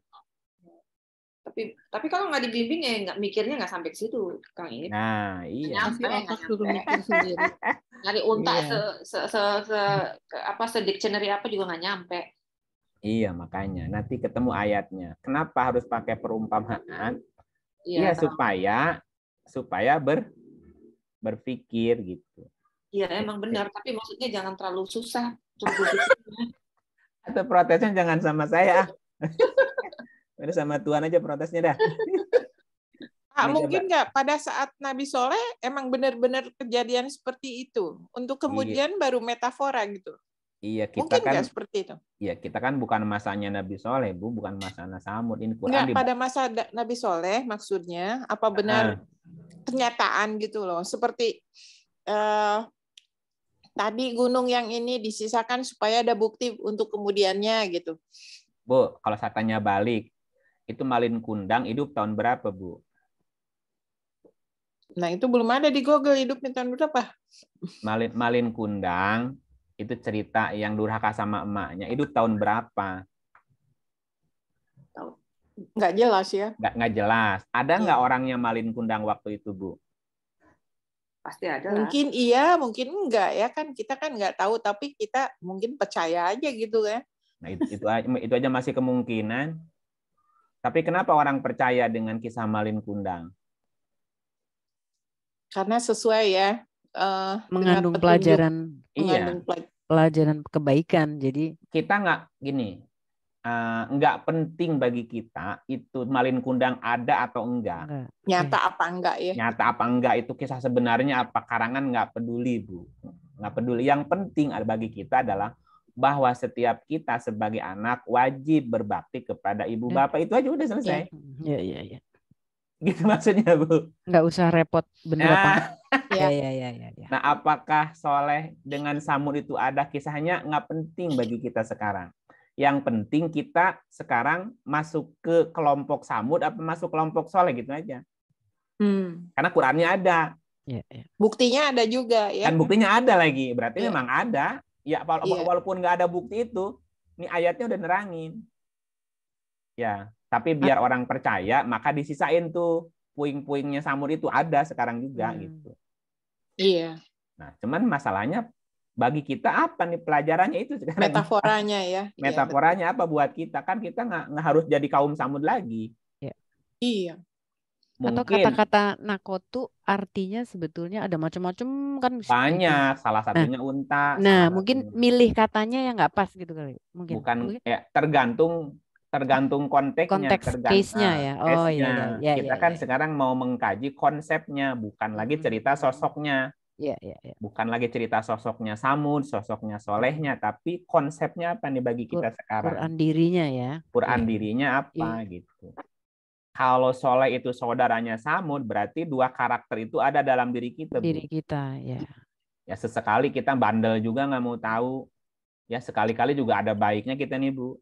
tapi tapi kalau nggak dibimbing ya nggak mikirnya nggak sampai ke situ kang ini nah iya nyampe, nyampe. suruh mikir sendiri nyari unta iya. se, se, se, se ke, apa se dictionary apa juga nggak nyampe iya makanya nanti ketemu ayatnya kenapa harus pakai perumpamaan iya, iya supaya supaya ber berpikir gitu iya emang benar tapi maksudnya jangan terlalu susah atau protesnya jangan sama saya Udah sama Tuhan aja protesnya dah. Pak, mungkin nggak pada saat Nabi Soleh emang benar-benar kejadian seperti itu untuk iya. kemudian iya. baru metafora gitu. Iya kita mungkin kan seperti itu. Iya kita kan bukan masanya Nabi Soleh bu, bukan masa Samudin. ini Nggak, di... pada masa Nabi Soleh maksudnya apa benar uh kenyataan gitu loh seperti uh, tadi gunung yang ini disisakan supaya ada bukti untuk kemudiannya gitu. Bu kalau saya tanya balik itu Malin Kundang hidup tahun berapa, Bu? Nah, itu belum ada di Google hidupnya tahun berapa. Malin, Malin Kundang itu cerita yang durhaka sama emaknya. Hidup tahun berapa? Nggak jelas ya. Nggak, nggak jelas. Ada nggak nggak iya. orangnya Malin Kundang waktu itu, Bu? Pasti ada. Mungkin iya, mungkin enggak ya kan. Kita kan nggak tahu, tapi kita mungkin percaya aja gitu ya. Nah, itu, itu aja, itu aja masih kemungkinan. Tapi kenapa orang percaya dengan kisah Malin Kundang? Karena sesuai ya. Uh, mengandung pelajaran. Iya. Pelajaran kebaikan. Jadi kita nggak gini. Uh, penting bagi kita itu Malin Kundang ada atau enggak. enggak. Nyata eh. apa enggak ya? Nyata apa enggak itu kisah sebenarnya apa karangan nggak peduli bu. Nggak peduli. Yang penting bagi kita adalah bahwa setiap kita sebagai anak wajib berbakti kepada ibu iya. bapak. Itu aja udah selesai. Iya. Mhm. iya, iya, iya. Gitu maksudnya, Bu. Nggak usah repot benar nah, Iya, iya, iya, iya. Ya. Nah, apakah soleh dengan samud itu ada kisahnya? Nggak penting bagi kita sekarang. Yang penting kita sekarang masuk ke kelompok samud apa masuk kelompok soleh gitu aja. Hmm. Karena Qurannya ada. Ya, ya. Buktinya ada juga ya. Dan buktinya ada lagi. Berarti ya. memang ada Ya iya. walaupun nggak ada bukti itu, ini ayatnya udah nerangin. Ya, tapi biar ah. orang percaya, maka disisain tuh puing-puingnya samur itu ada sekarang juga hmm. gitu. Iya. Nah, cuman masalahnya bagi kita apa nih pelajarannya itu sekarang? Metaforanya ya. Iya, Metaforanya iya, apa buat kita? Kan kita nggak harus jadi kaum samud lagi. Iya. Atau kata-kata nakotu artinya sebetulnya ada macam-macam kan? kan. Banyak, salah nah, satunya nah, unta. Nah, mungkin satunya. milih katanya yang nggak pas gitu kali. Mungkin. Bukan, mungkin. ya tergantung tergantung konteksnya, konteks tergantung case-nya ya. Oh iya, iya, iya, iya, iya. Kita iya, kan iya. sekarang mau mengkaji konsepnya, bukan lagi hmm, cerita hmm. sosoknya. Iya, iya, iya. Bukan lagi cerita sosoknya Samud, sosoknya Solehnya, tapi konsepnya apa nih bagi kita Pur, sekarang? Quran dirinya ya. Quran iya. dirinya apa iya. gitu. Kalau Soleh itu saudaranya Samud, berarti dua karakter itu ada dalam diri kita. Diri kita, ya. Ya sesekali kita bandel juga nggak mau tahu. Ya sekali-kali juga ada baiknya kita nih, Bu.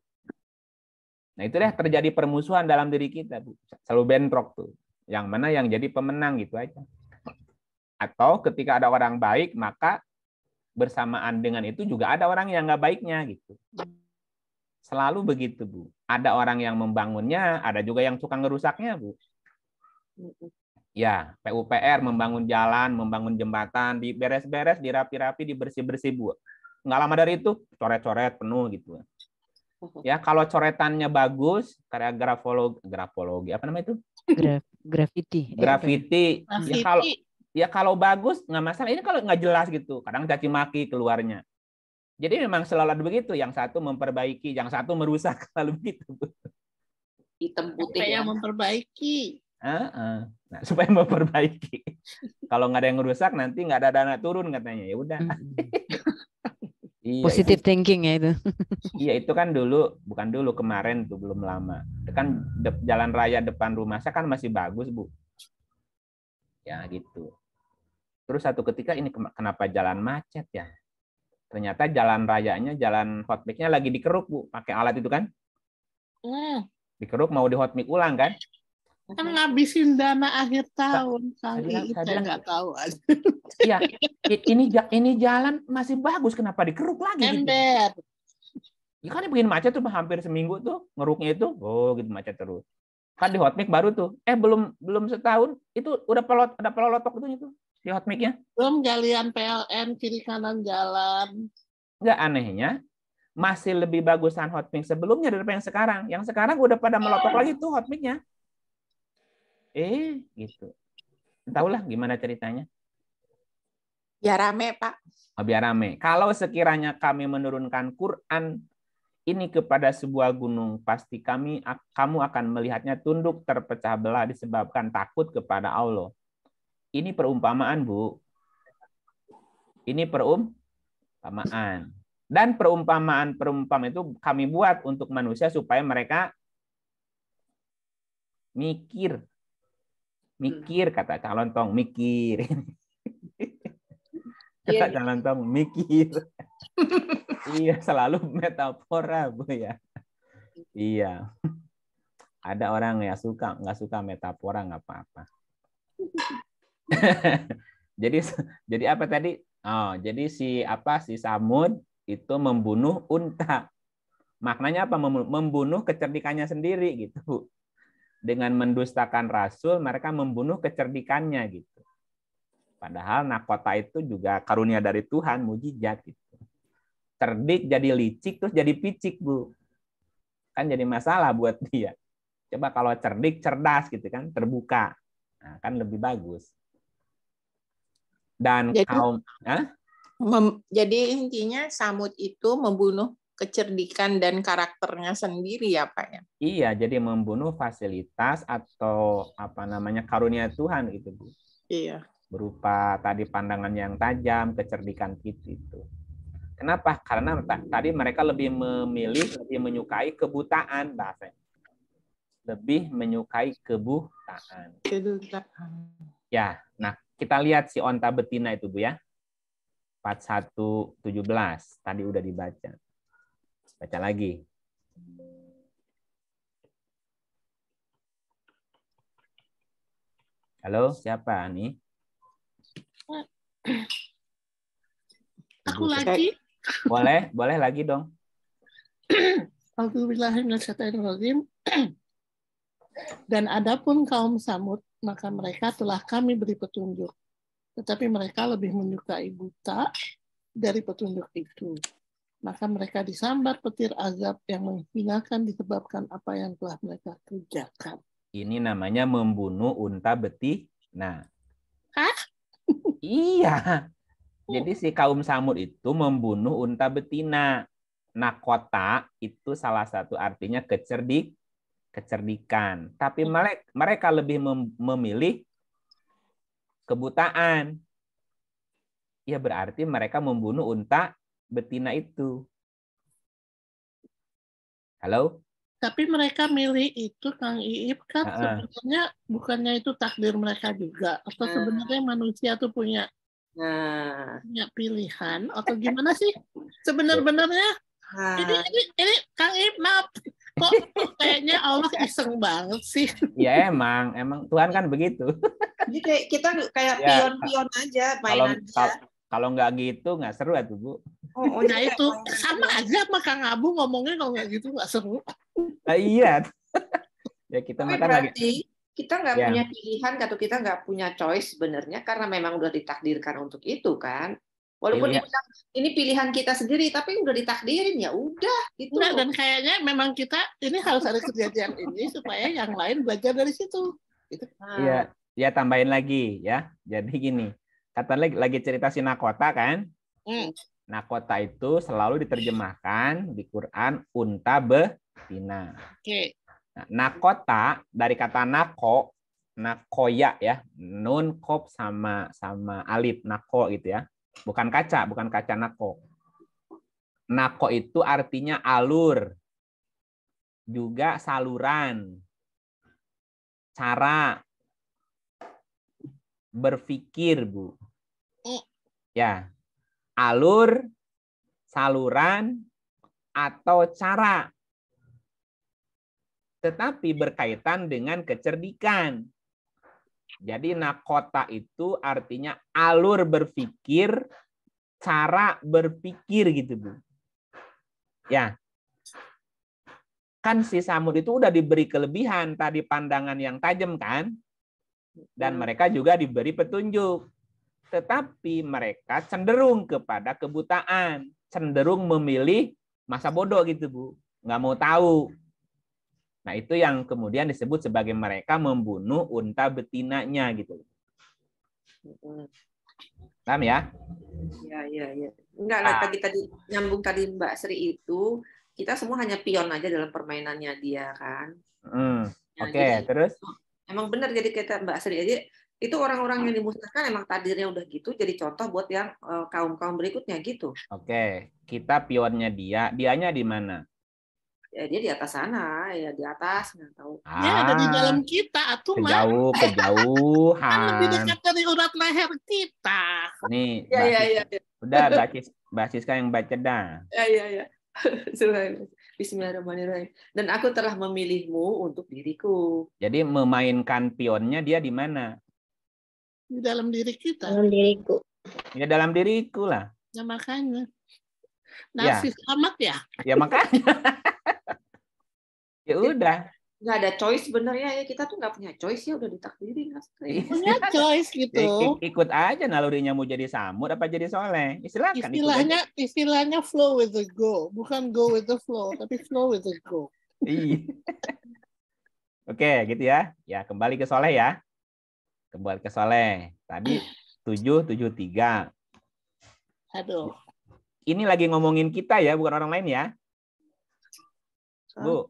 Nah itu deh terjadi permusuhan dalam diri kita, Bu. Selalu bentrok tuh. Yang mana yang jadi pemenang gitu aja. Atau ketika ada orang baik, maka bersamaan dengan itu juga ada orang yang nggak baiknya gitu. Selalu begitu, Bu ada orang yang membangunnya, ada juga yang suka ngerusaknya, Bu. Ya, PUPR membangun jalan, membangun jembatan, diberes-beres, dirapi-rapi, dibersih-bersih, Bu. Nggak lama dari itu, coret-coret penuh gitu. Ya, kalau coretannya bagus, karya grafologi, grafologi apa namanya itu? graffiti. Graffiti. Ya, graffiti. Ya, kalau ya kalau bagus nggak masalah. Ini kalau nggak jelas gitu, kadang caci maki keluarnya. Jadi memang selalu ada begitu, yang satu memperbaiki, yang satu merusak, selalu begitu. Hitam putih. Supaya ya. memperbaiki. Uh -uh. Nah, supaya memperbaiki. Kalau nggak ada yang merusak, nanti nggak ada dana turun katanya. Ya udah. Positif hmm. iya, Positive thinking ya itu. iya itu kan dulu, bukan dulu kemarin tuh belum lama. Kan jalan raya depan rumah saya kan masih bagus bu. Ya gitu. Terus satu ketika ini kenapa jalan macet ya? Ternyata jalan rayanya, jalan hot mic-nya lagi dikeruk, Bu, pakai alat itu kan? Hmm. Dikeruk mau di hot mic ulang kan? Kan ngabisin dana akhir tahun kali saya bilang, nggak tahu aja. Iya, ini ini jalan masih bagus kenapa dikeruk lagi? Gitu? Ember. Gitu? Ya kan begini macet tuh hampir seminggu tuh ngeruknya itu, oh gitu macet terus. Kan di hotmix baru tuh, eh belum belum setahun itu udah pelot ada pelolotok itu di hot mic-nya? Belum galian PLN kiri kanan jalan. Enggak anehnya, masih lebih bagusan hot mic sebelumnya daripada yang sekarang. Yang sekarang udah pada melotot lagi tuh hot mic-nya. Eh, gitu. Entahlah gimana ceritanya. Biar ya, rame, Pak. Oh, biar rame. Kalau sekiranya kami menurunkan Quran ini kepada sebuah gunung, pasti kami kamu akan melihatnya tunduk terpecah belah disebabkan takut kepada Allah. Ini perumpamaan, Bu. Ini perumpamaan. Dan perumpamaan-perumpamaan itu kami buat untuk manusia supaya mereka mikir. Mikir, kata calon tong, mikir. kata iya, iya. calon tong, mikir. iya, selalu metafora, Bu, ya. Iya. Ada orang yang suka, nggak suka metafora, nggak apa-apa. jadi jadi apa tadi? Oh, jadi si apa si Samud itu membunuh unta. Maknanya apa? Membunuh kecerdikannya sendiri gitu. Dengan mendustakan rasul, mereka membunuh kecerdikannya gitu. Padahal nakota itu juga karunia dari Tuhan, mujizat gitu. Cerdik jadi licik terus jadi picik, Bu. Kan jadi masalah buat dia. Coba kalau cerdik cerdas gitu kan, terbuka. Nah, kan lebih bagus dan jadi, kaum eh? mem, jadi intinya Samud itu membunuh kecerdikan dan karakternya sendiri ya Pak ya. Iya, jadi membunuh fasilitas atau apa namanya karunia Tuhan itu Bu. Iya. Berupa tadi pandangan yang tajam, kecerdikan kita itu. Kenapa? Karena tadi mereka lebih memilih, lebih menyukai kebutaan bahasa, Lebih menyukai kebutaan. Kebutaan. Ya, nah kita lihat si onta betina itu Bu ya. 4117 tadi udah dibaca. Baca lagi. Halo, siapa nih? Aku lagi. Boleh, boleh lagi dong. Alhamdulillahirrahmanirrahim. Dan adapun kaum Samud maka mereka telah kami beri petunjuk. Tetapi mereka lebih menyukai buta dari petunjuk itu. Maka mereka disambar petir azab yang menghinakan disebabkan apa yang telah mereka kerjakan. Ini namanya membunuh unta betih. Nah, Hah? iya. Jadi si kaum Samud itu membunuh unta betina. Nakota itu salah satu artinya kecerdik, kecerdikan. Tapi hmm. mereka lebih memilih kebutaan. Ya berarti mereka membunuh unta betina itu. Halo? Tapi mereka milih itu Kang Iip kan uh -uh. sebenarnya bukannya itu takdir mereka juga atau uh. sebenarnya manusia tuh punya uh. punya pilihan atau gimana sih ya. sebenar-benarnya? Uh. Ini, ini ini Kang Iip maaf kok kayaknya Allah iseng banget sih. Ya emang, emang Tuhan kan begitu. Jadi kayak kita kayak ya, pion-pion ya, aja mainan kalau, aja. Kalau nggak gitu nggak seru ya tuh Bu. oh, oh nah itu gitu. sama aja sama Kang Abu ngomongnya kalau nggak gitu nggak seru. Nah, iya. ya kita Tapi makan berarti, lagi. Kita nggak ya. punya pilihan atau kita nggak punya choice sebenarnya karena memang udah ditakdirkan untuk itu kan. Walaupun iya. ini pilihan kita sendiri, tapi udah ditakdirin ya udah gitu. Nah, dan kayaknya memang kita ini harus ada kejadian ini supaya yang lain belajar dari situ. Gitu. Nah. Iya, ya tambahin lagi ya. Jadi gini, kata lagi, lagi cerita si Nakota kan? Hmm. Nakota itu selalu diterjemahkan di Quran unta betina. Oke. Okay. Nah, nakota dari kata nako, nakoya ya, nun kop sama sama alif nako gitu ya. Bukan kaca, bukan kaca nako. Nako itu artinya alur, juga saluran, cara berpikir, Bu. Eh. Ya, alur, saluran, atau cara. Tetapi berkaitan dengan kecerdikan. Jadi nakota itu artinya alur berpikir, cara berpikir gitu, Bu. Ya. Kan si Samud itu udah diberi kelebihan tadi pandangan yang tajam kan? Dan hmm. mereka juga diberi petunjuk. Tetapi mereka cenderung kepada kebutaan, cenderung memilih masa bodoh gitu, Bu. Nggak mau tahu Nah, itu yang kemudian disebut sebagai mereka membunuh unta betinanya gitu. Paham ya? Iya, iya, iya. Enggak, lah tadi tadi nyambung tadi Mbak Sri itu, kita semua hanya pion aja dalam permainannya dia kan. Hmm. Nah, Oke, okay, terus? Oh, emang benar jadi kita Mbak Sri aja itu orang-orang yang dimusnahkan emang takdirnya udah gitu jadi contoh buat yang eh, kaum-kaum berikutnya gitu. Oke, kita pionnya dia, dianya di mana? ya dia di atas sana ya di atas nggak tahu ah, ya ada di ah, dalam kita atuh mah jauh kejauhan kan lebih dekat dari urat leher kita nih ya, ya, ya, ya, udah basis basis kan yang baca dah ya ya ya Bismillahirrahmanirrahim. Dan aku telah memilihmu untuk diriku. Jadi memainkan pionnya dia di mana? Di dalam diri kita. Dalam diriku. Ya dalam diriku lah. Ya makanya. Nasi ya. amat ya. Ya makanya. ya udah nggak ada choice sebenarnya ya kita tuh nggak punya choice ya udah ditakdirin iya. punya choice gitu Ik ikut aja nalurinya mau jadi samud apa jadi soleh istilahnya istilahnya flow with the go bukan go with the flow tapi flow with the go iya oke gitu ya ya kembali ke soleh ya kembali ke soleh tadi tujuh tujuh tiga aduh ini lagi ngomongin kita ya bukan orang lain ya bu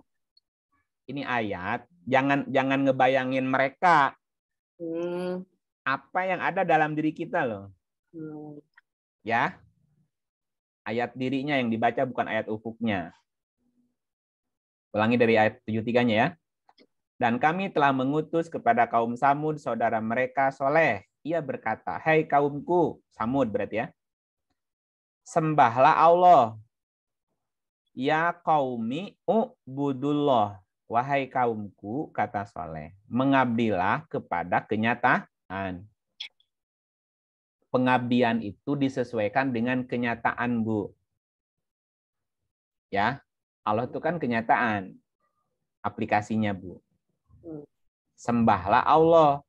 ini ayat, jangan jangan ngebayangin mereka. Hmm. Apa yang ada dalam diri kita loh. Hmm. Ya. Ayat dirinya yang dibaca bukan ayat ufuknya. Ulangi dari ayat 73-nya ya. Dan kami telah mengutus kepada kaum Samud saudara mereka Soleh. Ia berkata, Hei kaumku, Samud berarti ya. Sembahlah Allah. Ya kaumi u'budullah. Wahai kaumku, kata Soleh, mengabdilah kepada kenyataan. Pengabdian itu disesuaikan dengan kenyataan, Bu. Ya, Allah itu kan kenyataan aplikasinya, Bu. Hmm. Sembahlah Allah.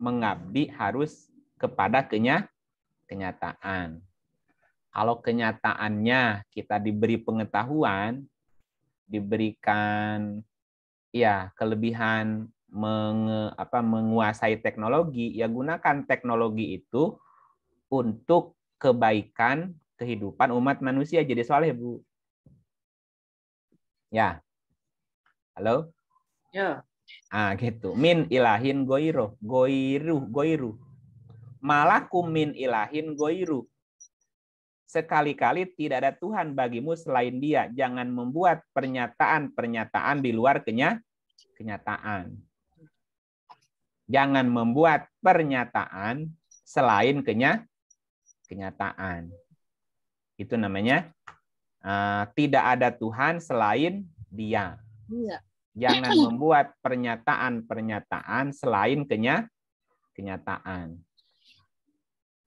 Mengabdi harus kepada kenya kenyataan. Kalau kenyataannya kita diberi pengetahuan, diberikan ya kelebihan meng, apa, menguasai teknologi, ya gunakan teknologi itu untuk kebaikan kehidupan umat manusia. Jadi soalnya Bu. Ya. Halo? Ya. Ah, gitu. Min ilahin goiro. Goiru, goiru. Malakum min ilahin goiru sekali-kali tidak ada Tuhan bagimu selain Dia. Jangan membuat pernyataan-pernyataan di luar kenyataan. Jangan membuat pernyataan selain kenyataan. Itu namanya uh, tidak ada Tuhan selain Dia. Iya. Jangan membuat pernyataan-pernyataan selain kenyataan.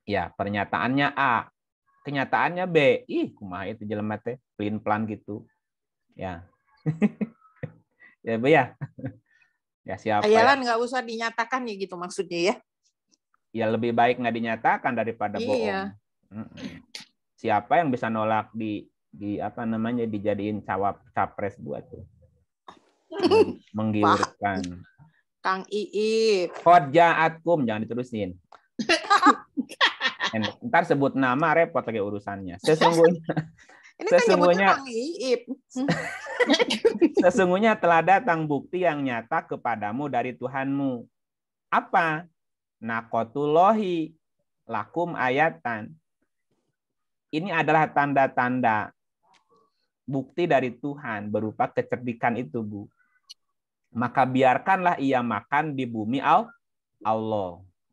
Ya, pernyataannya A, kenyataannya B. Ih, kumaha itu jelema teh pelin pelan gitu. Ya. ya, Bu ya. ya siapa? Ayalan ya? nggak ya? usah dinyatakan ya gitu maksudnya ya. Ya lebih baik nggak dinyatakan daripada iya. bohong. Siapa yang bisa nolak di di apa namanya dijadiin cawap capres buat tuh? Menggiurkan. Kang Iip. Hot jangan diterusin. Ntar sebut nama repot lagi urusannya. Sesungguhnya Ini sesungguhnya Sesungguhnya telah datang bukti yang nyata kepadamu dari Tuhanmu. Apa? Nakotulohi lakum ayatan. Ini adalah tanda-tanda bukti dari Tuhan berupa kecerdikan itu, Bu. Maka biarkanlah ia makan di bumi Allah.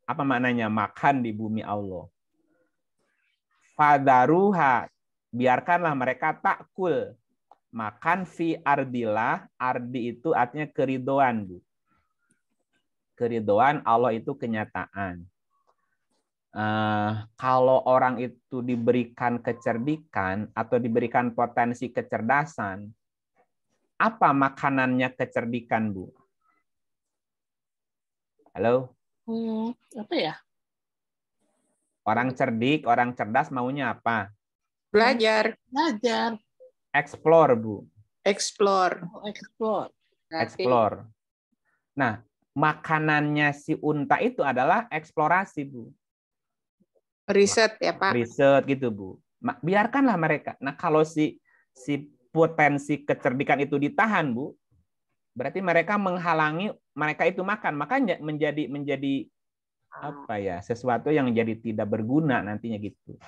Apa maknanya makan di bumi Allah? fadaruha biarkanlah mereka takul makan fi ardilah ardi itu artinya keridoan bu keridoan Allah itu kenyataan uh, kalau orang itu diberikan kecerdikan atau diberikan potensi kecerdasan apa makanannya kecerdikan bu halo hmm, apa ya Orang cerdik, orang cerdas maunya apa? Belajar. Belajar. Explore, Bu. Explore. Oh, explore. Explore. Nah, makanannya si unta itu adalah eksplorasi, Bu. Riset ya, Pak. Riset gitu, Bu. Biarkanlah mereka. Nah, kalau si si potensi kecerdikan itu ditahan, Bu, berarti mereka menghalangi mereka itu makan. Makanya menjadi menjadi Ah. apa ya sesuatu yang jadi tidak berguna nantinya gitu.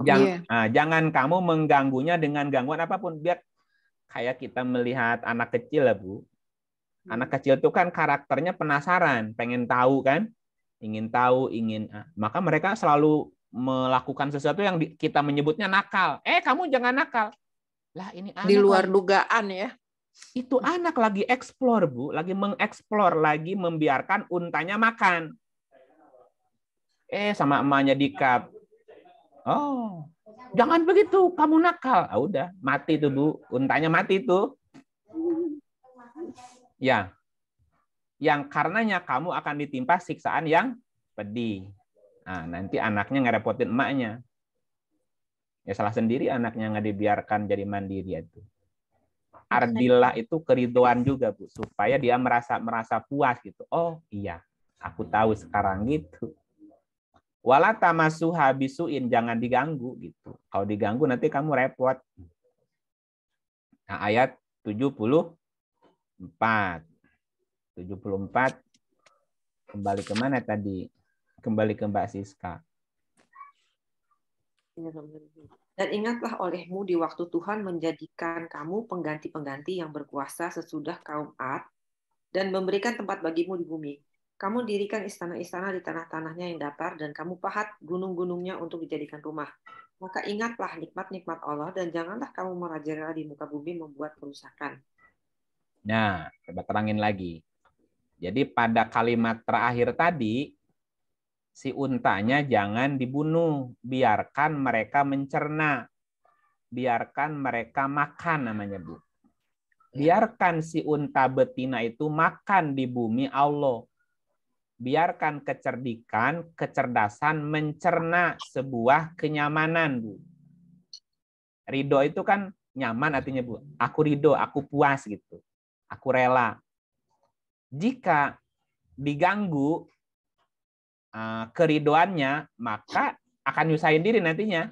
Jangan, yeah. uh, jangan kamu mengganggunya dengan gangguan apapun. Biar kayak kita melihat anak kecil lah bu. Hmm. Anak kecil itu kan karakternya penasaran, pengen tahu kan, ingin tahu, ingin. Uh, maka mereka selalu melakukan sesuatu yang di, kita menyebutnya nakal. Eh kamu jangan nakal. Lah ini di luar kan. dugaan ya. Itu anak lagi eksplor bu, lagi mengeksplor, lagi membiarkan untanya makan. Eh, sama emaknya dikap. Oh, jangan begitu, kamu nakal. Ah, udah, mati tuh Bu. Untanya mati tuh. Ya. Yang karenanya kamu akan ditimpa siksaan yang pedih. Nah, nanti anaknya ngerepotin emaknya. Ya salah sendiri anaknya nggak dibiarkan jadi mandiri itu. Ardilah itu keriduan juga Bu, supaya dia merasa merasa puas gitu. Oh, iya. Aku tahu sekarang gitu. Wala tamasuha habisuin jangan diganggu gitu. Kalau diganggu nanti kamu repot. Nah, ayat 74. 74 kembali ke mana tadi? Kembali ke Mbak Siska. Dan ingatlah olehmu di waktu Tuhan menjadikan kamu pengganti-pengganti yang berkuasa sesudah kaum Ad dan memberikan tempat bagimu di bumi. Kamu dirikan istana-istana di tanah-tanahnya yang datar dan kamu pahat gunung-gunungnya untuk dijadikan rumah. Maka ingatlah nikmat-nikmat Allah dan janganlah kamu merajalela di muka bumi membuat kerusakan. Nah, coba terangin lagi. Jadi pada kalimat terakhir tadi, si untanya jangan dibunuh, biarkan mereka mencerna, biarkan mereka makan namanya Bu. Ya. Biarkan si unta betina itu makan di bumi Allah biarkan kecerdikan, kecerdasan mencerna sebuah kenyamanan, Bu. Ridho itu kan nyaman artinya, Bu. Aku ridho, aku puas gitu. Aku rela. Jika diganggu uh, keridoannya, maka akan nyusahin diri nantinya.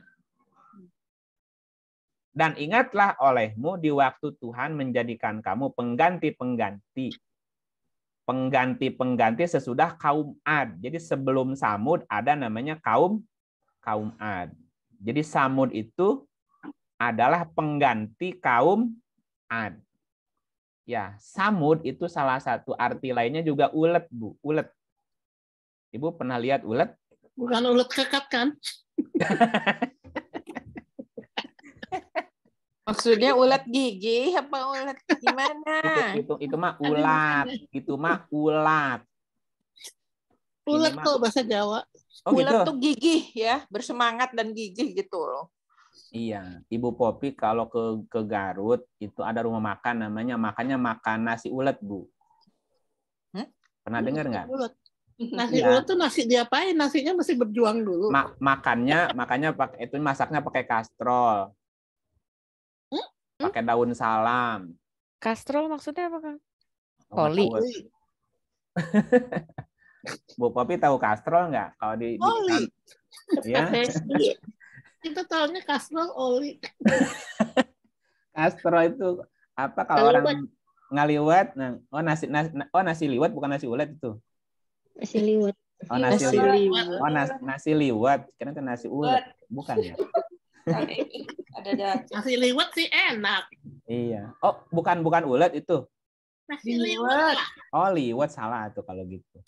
Dan ingatlah olehmu di waktu Tuhan menjadikan kamu pengganti-pengganti pengganti-pengganti sesudah kaum Ad. Jadi sebelum Samud ada namanya kaum kaum Ad. Jadi Samud itu adalah pengganti kaum Ad. Ya, Samud itu salah satu arti lainnya juga ulet, Bu. Ulet. Ibu pernah lihat ulet? Bukan ulet kekat kan? Maksudnya ulat gigi apa ulat gimana? itu, itu, itu mah ulat, itu mah ulat. Ulat tuh kalau bahasa Jawa. Oh, gitu? ulat gitu? tuh gigi, ya, bersemangat dan gigi gitu loh. Iya, Ibu Popi kalau ke ke Garut itu ada rumah makan namanya makannya makan nasi ulat bu. Hmm? Pernah dengar nggak? Nasi ya. ulet tuh nasi diapain? Nasinya masih berjuang dulu. Ma makannya makannya pakai itu masaknya pakai kastrol Hmm? pakai daun salam. Kastrol maksudnya apa, Kang? Oh, oli. Bu Popi tahu kastrol nggak? Kalau di, oli. di ya. Kita tahunya kastrol oli. kastrol itu apa kalau orang ngaliwat, nah, oh nasi, nasi oh nasi liwat bukan nasi ulet itu. Nasi liwat. Oh nasi, nasi liwat. Oh nasi, nasi liwat, karena itu nasi ulet, bukan ya? KBI ada Nasi liwet sih enak. Iya. Oh, bukan bukan ulet itu. Nasi liwet. Oh, liwet salah tuh kalau gitu.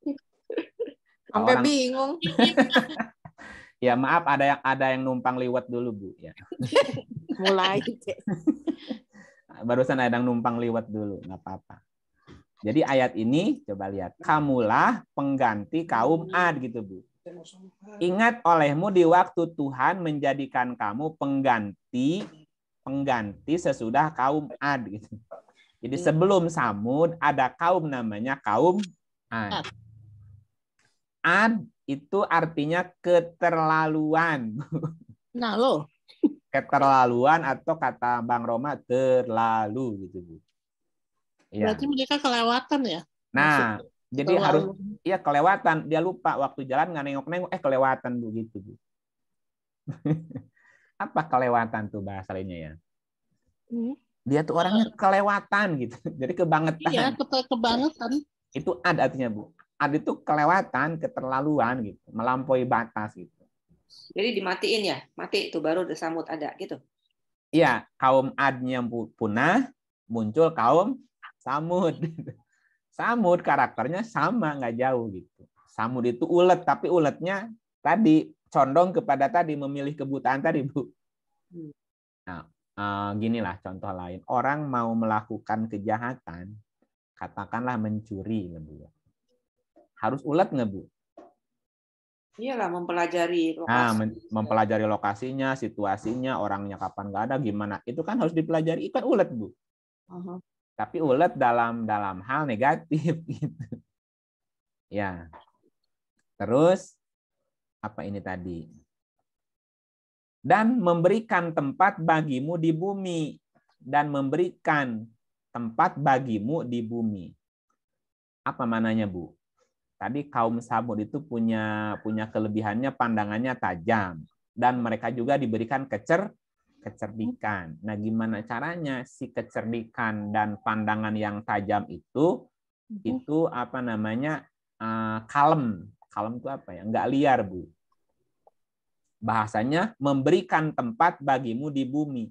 Sampai Orang... bingung. ya maaf ada yang ada yang numpang liwet dulu bu ya mulai barusan ada yang numpang liwet dulu nggak apa-apa jadi ayat ini coba lihat kamulah pengganti kaum ad gitu bu Ingat olehmu di waktu Tuhan menjadikan kamu pengganti pengganti sesudah kaum Ad gitu. Jadi iya. sebelum Samud ada kaum namanya kaum Ad. Ad itu artinya keterlaluan. Nah, lo keterlaluan atau kata Bang Roma terlalu gitu Ya. Berarti mereka kelewatan ya? Nah, jadi harus iya kelewatan, dia lupa waktu jalan nggak nengok-nengok, eh kelewatan begitu. Bu. Apa kelewatan tuh bahasa lainnya ya? Hmm. Dia tuh orangnya kelewatan gitu. Jadi kebangetan. Iya, ke kebangetan. Itu ad artinya, Bu. Ad itu kelewatan, keterlaluan gitu, melampaui batas gitu. Jadi dimatiin ya, mati itu baru disambut ada gitu. Iya, kaum adnya punah, muncul kaum samud. Samud karakternya sama nggak jauh gitu. Samud itu ulet tapi uletnya tadi condong kepada tadi memilih kebutaan tadi bu. Hmm. Nah, uh, eh, lah contoh lain. Orang mau melakukan kejahatan, katakanlah mencuri bu. Ya? Harus ulet ngebu. Iyalah mempelajari lokasi. Nah, mempelajari lokasinya, situasinya, orangnya kapan nggak ada, gimana. Itu kan harus dipelajari. Ikan ulet bu. Uh -huh tapi ulet dalam dalam hal negatif gitu. Ya. Terus apa ini tadi? Dan memberikan tempat bagimu di bumi dan memberikan tempat bagimu di bumi. Apa mananya, Bu? Tadi kaum Samud itu punya punya kelebihannya pandangannya tajam dan mereka juga diberikan kecer kecerdikan. Nah, gimana caranya si kecerdikan dan pandangan yang tajam itu mhm. itu apa namanya uh, kalem. Kalem itu apa ya? Enggak liar, Bu. Bahasanya memberikan tempat bagimu di bumi.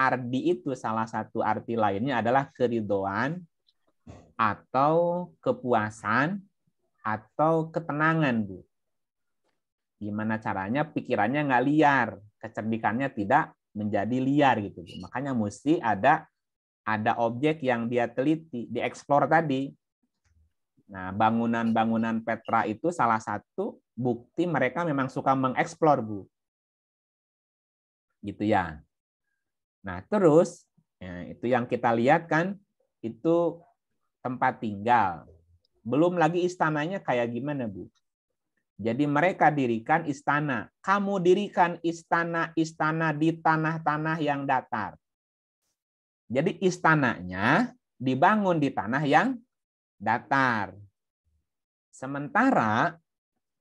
Ardi itu salah satu arti lainnya adalah keridoan atau kepuasan atau ketenangan, Bu. Gimana caranya pikirannya nggak liar, kecerdikannya tidak menjadi liar gitu. Makanya mesti ada ada objek yang dia teliti, dieksplor tadi. Nah, bangunan-bangunan Petra itu salah satu bukti mereka memang suka mengeksplor, Bu. Gitu ya. Nah, terus ya, itu yang kita lihat kan itu tempat tinggal. Belum lagi istananya kayak gimana, Bu? Jadi mereka dirikan istana. Kamu dirikan istana-istana di tanah-tanah yang datar. Jadi istananya dibangun di tanah yang datar. Sementara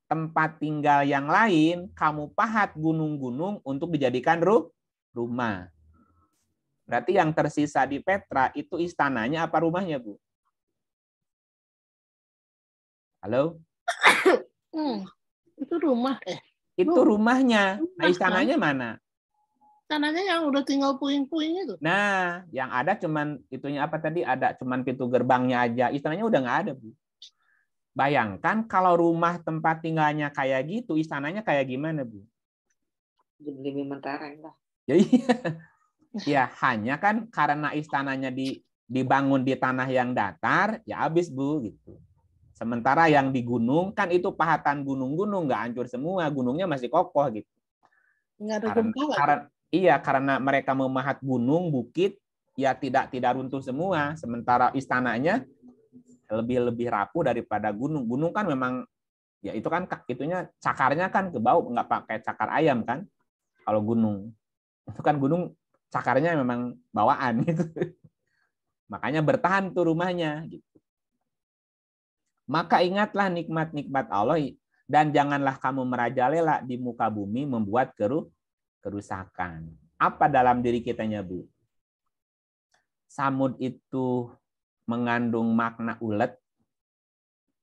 tempat tinggal yang lain kamu pahat gunung-gunung untuk dijadikan ru rumah. Berarti yang tersisa di Petra itu istananya apa rumahnya, Bu? Halo? Hmm, itu rumah eh. Itu rumahnya. Rumah, nah, kan? istananya kan? mana? Istananya yang udah tinggal puing-puing itu. Nah, yang ada cuman itunya apa tadi? Ada cuman pintu gerbangnya aja. Istananya udah nggak ada, Bu. Bayangkan kalau rumah tempat tinggalnya kayak gitu, istananya kayak gimana, Bu? Demi mentereng lah. Ya, Jadi iya. ya hanya kan karena istananya di dibangun di tanah yang datar, ya habis, Bu, gitu. Sementara yang di gunung kan itu pahatan gunung-gunung nggak hancur semua, gunungnya masih kokoh gitu. karena, karena, iya karena mereka memahat gunung, bukit ya tidak tidak runtuh semua. Sementara istananya lebih lebih rapuh daripada gunung. Gunung kan memang ya itu kan itunya cakarnya kan ke bau nggak pakai cakar ayam kan kalau gunung itu kan gunung cakarnya memang bawaan gitu makanya bertahan tuh rumahnya gitu maka ingatlah nikmat-nikmat Allah dan janganlah kamu merajalela di muka bumi membuat keruh kerusakan. Apa dalam diri kita nyabu? Samud itu mengandung makna ulet.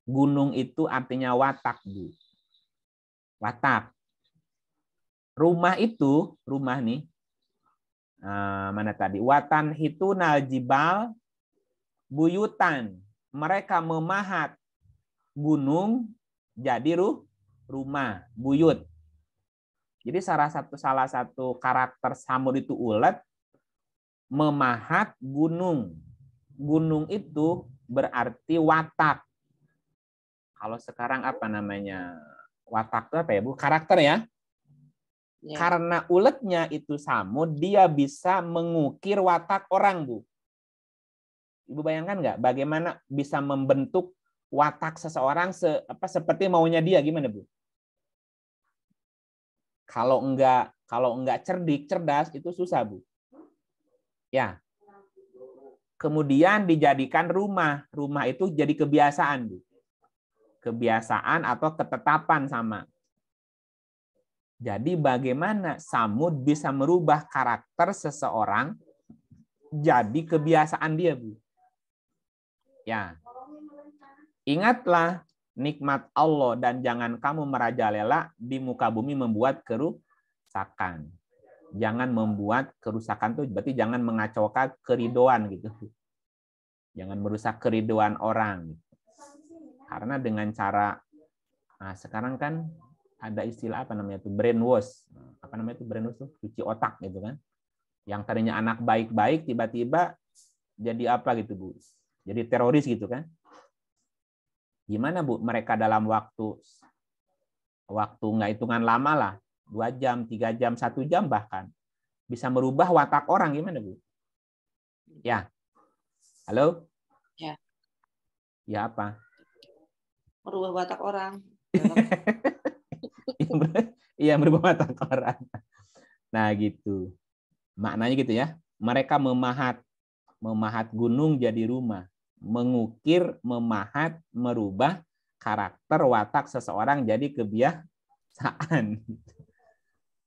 Gunung itu artinya watak, Bu. Watak. Rumah itu, rumah nih, eh, mana tadi watan hitunal jibal buyutan mereka memahat gunung jadi ruh rumah, buyut. Jadi salah satu salah satu karakter Samud itu ulet memahat gunung. Gunung itu berarti watak. Kalau sekarang apa namanya? Watak itu apa ya, Bu? Karakter ya? ya. Karena uletnya itu samud, dia bisa mengukir watak orang, Bu. Ibu bayangkan nggak bagaimana bisa membentuk watak seseorang se, apa, seperti maunya dia gimana bu? Kalau enggak kalau enggak cerdik cerdas itu susah bu. Ya. Kemudian dijadikan rumah rumah itu jadi kebiasaan bu. Kebiasaan atau ketetapan sama. Jadi bagaimana Samud bisa merubah karakter seseorang jadi kebiasaan dia bu? Ya, Ingatlah nikmat Allah dan jangan kamu merajalela di muka bumi membuat kerusakan. Jangan membuat kerusakan tuh berarti jangan mengacaukan keridoan gitu. Jangan merusak keridoan orang. Gitu. Karena dengan cara nah sekarang kan ada istilah apa namanya itu brainwash. Apa namanya itu brainwash tuh cuci otak gitu kan. Yang tadinya anak baik-baik tiba-tiba jadi apa gitu Bu? Jadi teroris gitu kan. Gimana Bu mereka dalam waktu waktu nggak hitungan lama lah, dua jam, tiga jam, satu jam bahkan bisa merubah watak orang gimana Bu? Ya, halo? Ya. Ya apa? Merubah watak orang. Ya, iya merubah watak orang. Nah gitu, maknanya gitu ya. Mereka memahat memahat gunung jadi rumah mengukir, memahat, merubah karakter watak seseorang jadi kebiasaan.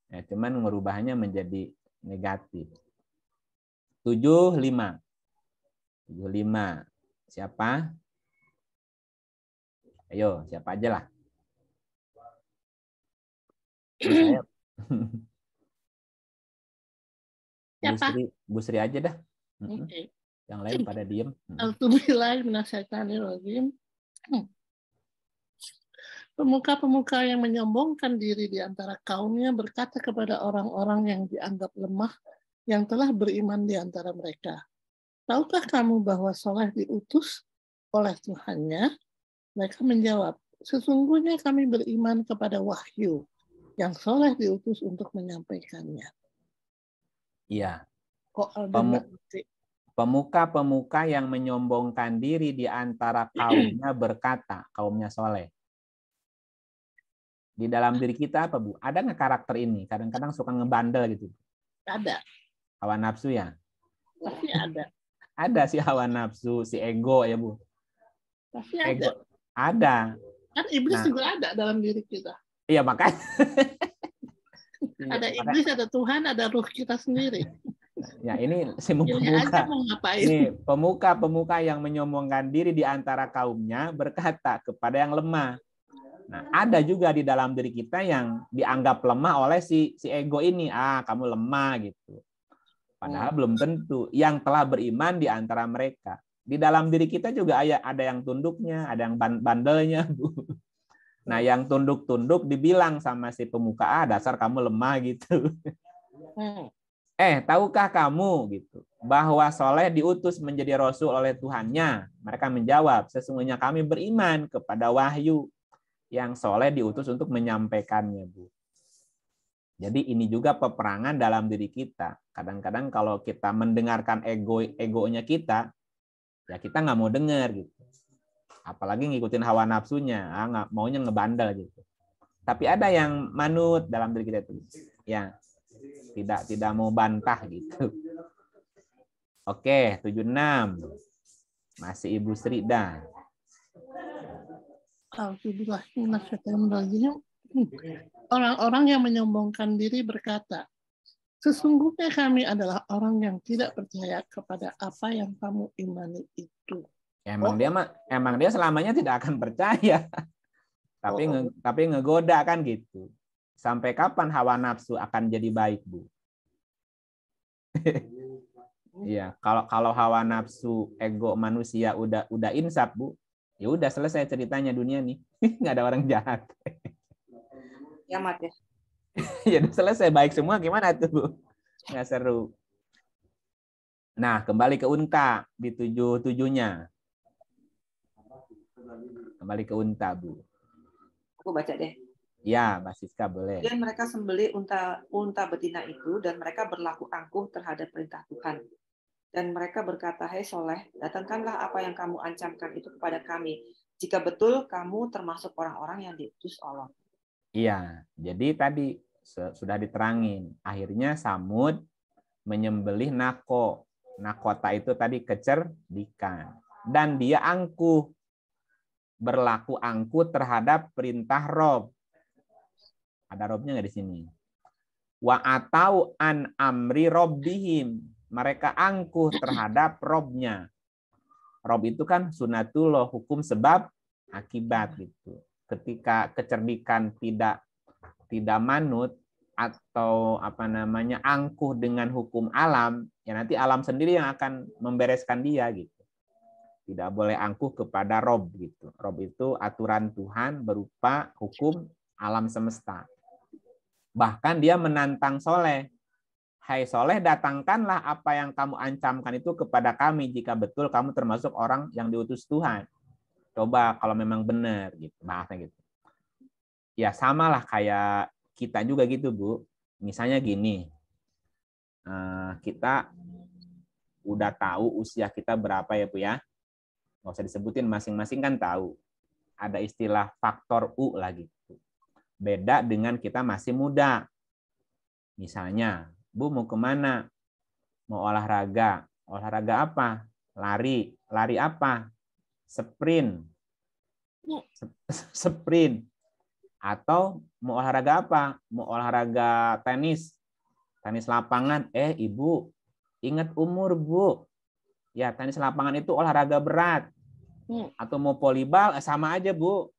Ya, cuman merubahnya menjadi negatif. 75. 75. Siapa? Ayo, siapa aja lah. siapa? Bu Sri, Bu Sri aja dah. Oke. Okay. Yang lain pada diem. Hmm. Alhamdulillahirrahmanirrahim. Hmm. Pemuka-pemuka yang menyombongkan diri di antara kaumnya berkata kepada orang-orang yang dianggap lemah yang telah beriman di antara mereka. Tahukah kamu bahwa Soleh diutus oleh Tuhannya? Mereka menjawab, sesungguhnya kami beriman kepada wahyu yang Soleh diutus untuk menyampaikannya. Iya. Kok Pemu Pemuka-pemuka yang menyombongkan diri di antara kaumnya berkata, kaumnya soleh. Di dalam diri kita apa, Bu? Ada nggak karakter ini? Kadang-kadang suka ngebandel gitu. Ada. Hawa nafsu ya? Pasti ada. Ada si hawa nafsu, si ego ya, Bu? Pasti ego. ada. Ada. Kan iblis nah. juga ada dalam diri kita. Iya, makanya. ada iya, iblis, ada Tuhan, ada ruh kita sendiri. Ya ini si pemuka. Ini pemuka-pemuka yang menyombongkan diri di antara kaumnya berkata kepada yang lemah. Nah, ada juga di dalam diri kita yang dianggap lemah oleh si si ego ini. Ah, kamu lemah gitu. Padahal oh. belum tentu yang telah beriman di antara mereka. Di dalam diri kita juga ada yang tunduknya, ada yang bandelnya, Bu. Nah, yang tunduk-tunduk dibilang sama si pemuka, ah, dasar kamu lemah gitu. Hmm eh tahukah kamu gitu bahwa Soleh diutus menjadi rasul oleh Tuhannya? Mereka menjawab, sesungguhnya kami beriman kepada wahyu yang Soleh diutus untuk menyampaikannya, Bu. Jadi ini juga peperangan dalam diri kita. Kadang-kadang kalau kita mendengarkan ego egonya kita, ya kita nggak mau dengar gitu. Apalagi ngikutin hawa nafsunya, ah, nggak maunya ngebandel gitu. Tapi ada yang manut dalam diri kita itu. Ya, tidak tidak mau bantah gitu. Oke, 76. Masih Ibu Sri dah. Orang-orang yang menyombongkan diri berkata, Sesungguhnya kami adalah orang yang tidak percaya kepada apa yang kamu imani itu. Emang oh. dia emang dia selamanya tidak akan percaya. tapi oh. nge, tapi ngegoda kan gitu. Sampai kapan hawa nafsu akan jadi baik, Bu? Iya, kalau kalau hawa nafsu ego manusia udah udah insaf, Bu. Ya udah selesai ceritanya dunia nih. Nggak ada orang jahat. Ya mati. ya udah selesai baik semua gimana tuh, Bu? Nggak seru. Nah, kembali ke unta di tujuh tujuhnya. Kembali ke unta, Bu. Aku baca deh. Ya, Mbak Siska boleh. Dan mereka sembelih unta unta betina itu dan mereka berlaku angkuh terhadap perintah Tuhan. Dan mereka berkata, "Hei Soleh, datangkanlah apa yang kamu ancamkan itu kepada kami, jika betul kamu termasuk orang-orang yang diutus Allah." Iya, jadi tadi sudah diterangin. Akhirnya Samud menyembelih Nako. Nakota itu tadi kecerdikan. Dan dia angkuh. Berlaku angkuh terhadap perintah Rob ada robnya nggak di sini? Wa atau an amri robbihim. Mereka angkuh terhadap robnya. Rob itu kan sunatullah, hukum sebab akibat gitu. Ketika kecerdikan tidak tidak manut atau apa namanya angkuh dengan hukum alam, ya nanti alam sendiri yang akan membereskan dia gitu tidak boleh angkuh kepada Rob gitu. Rob itu aturan Tuhan berupa hukum alam semesta. Bahkan dia menantang Soleh. Hai Soleh, datangkanlah apa yang kamu ancamkan itu kepada kami jika betul kamu termasuk orang yang diutus Tuhan. Coba kalau memang benar gitu, Maafnya gitu. Ya samalah kayak kita juga gitu, Bu. Misalnya gini, eh, kita udah tahu usia kita berapa ya, Bu ya. Nggak usah disebutin, masing-masing kan tahu. Ada istilah faktor U lagi. Beda dengan kita masih muda. Misalnya, Bu mau kemana? Mau olahraga. Olahraga apa? Lari. Lari apa? Sprint. Ya. Sprint. Atau mau olahraga apa? Mau olahraga tenis. Tenis lapangan. Eh, Ibu, ingat umur, Bu. Ya, tenis lapangan itu olahraga berat. Ya. Atau mau polibal, eh, sama aja, Bu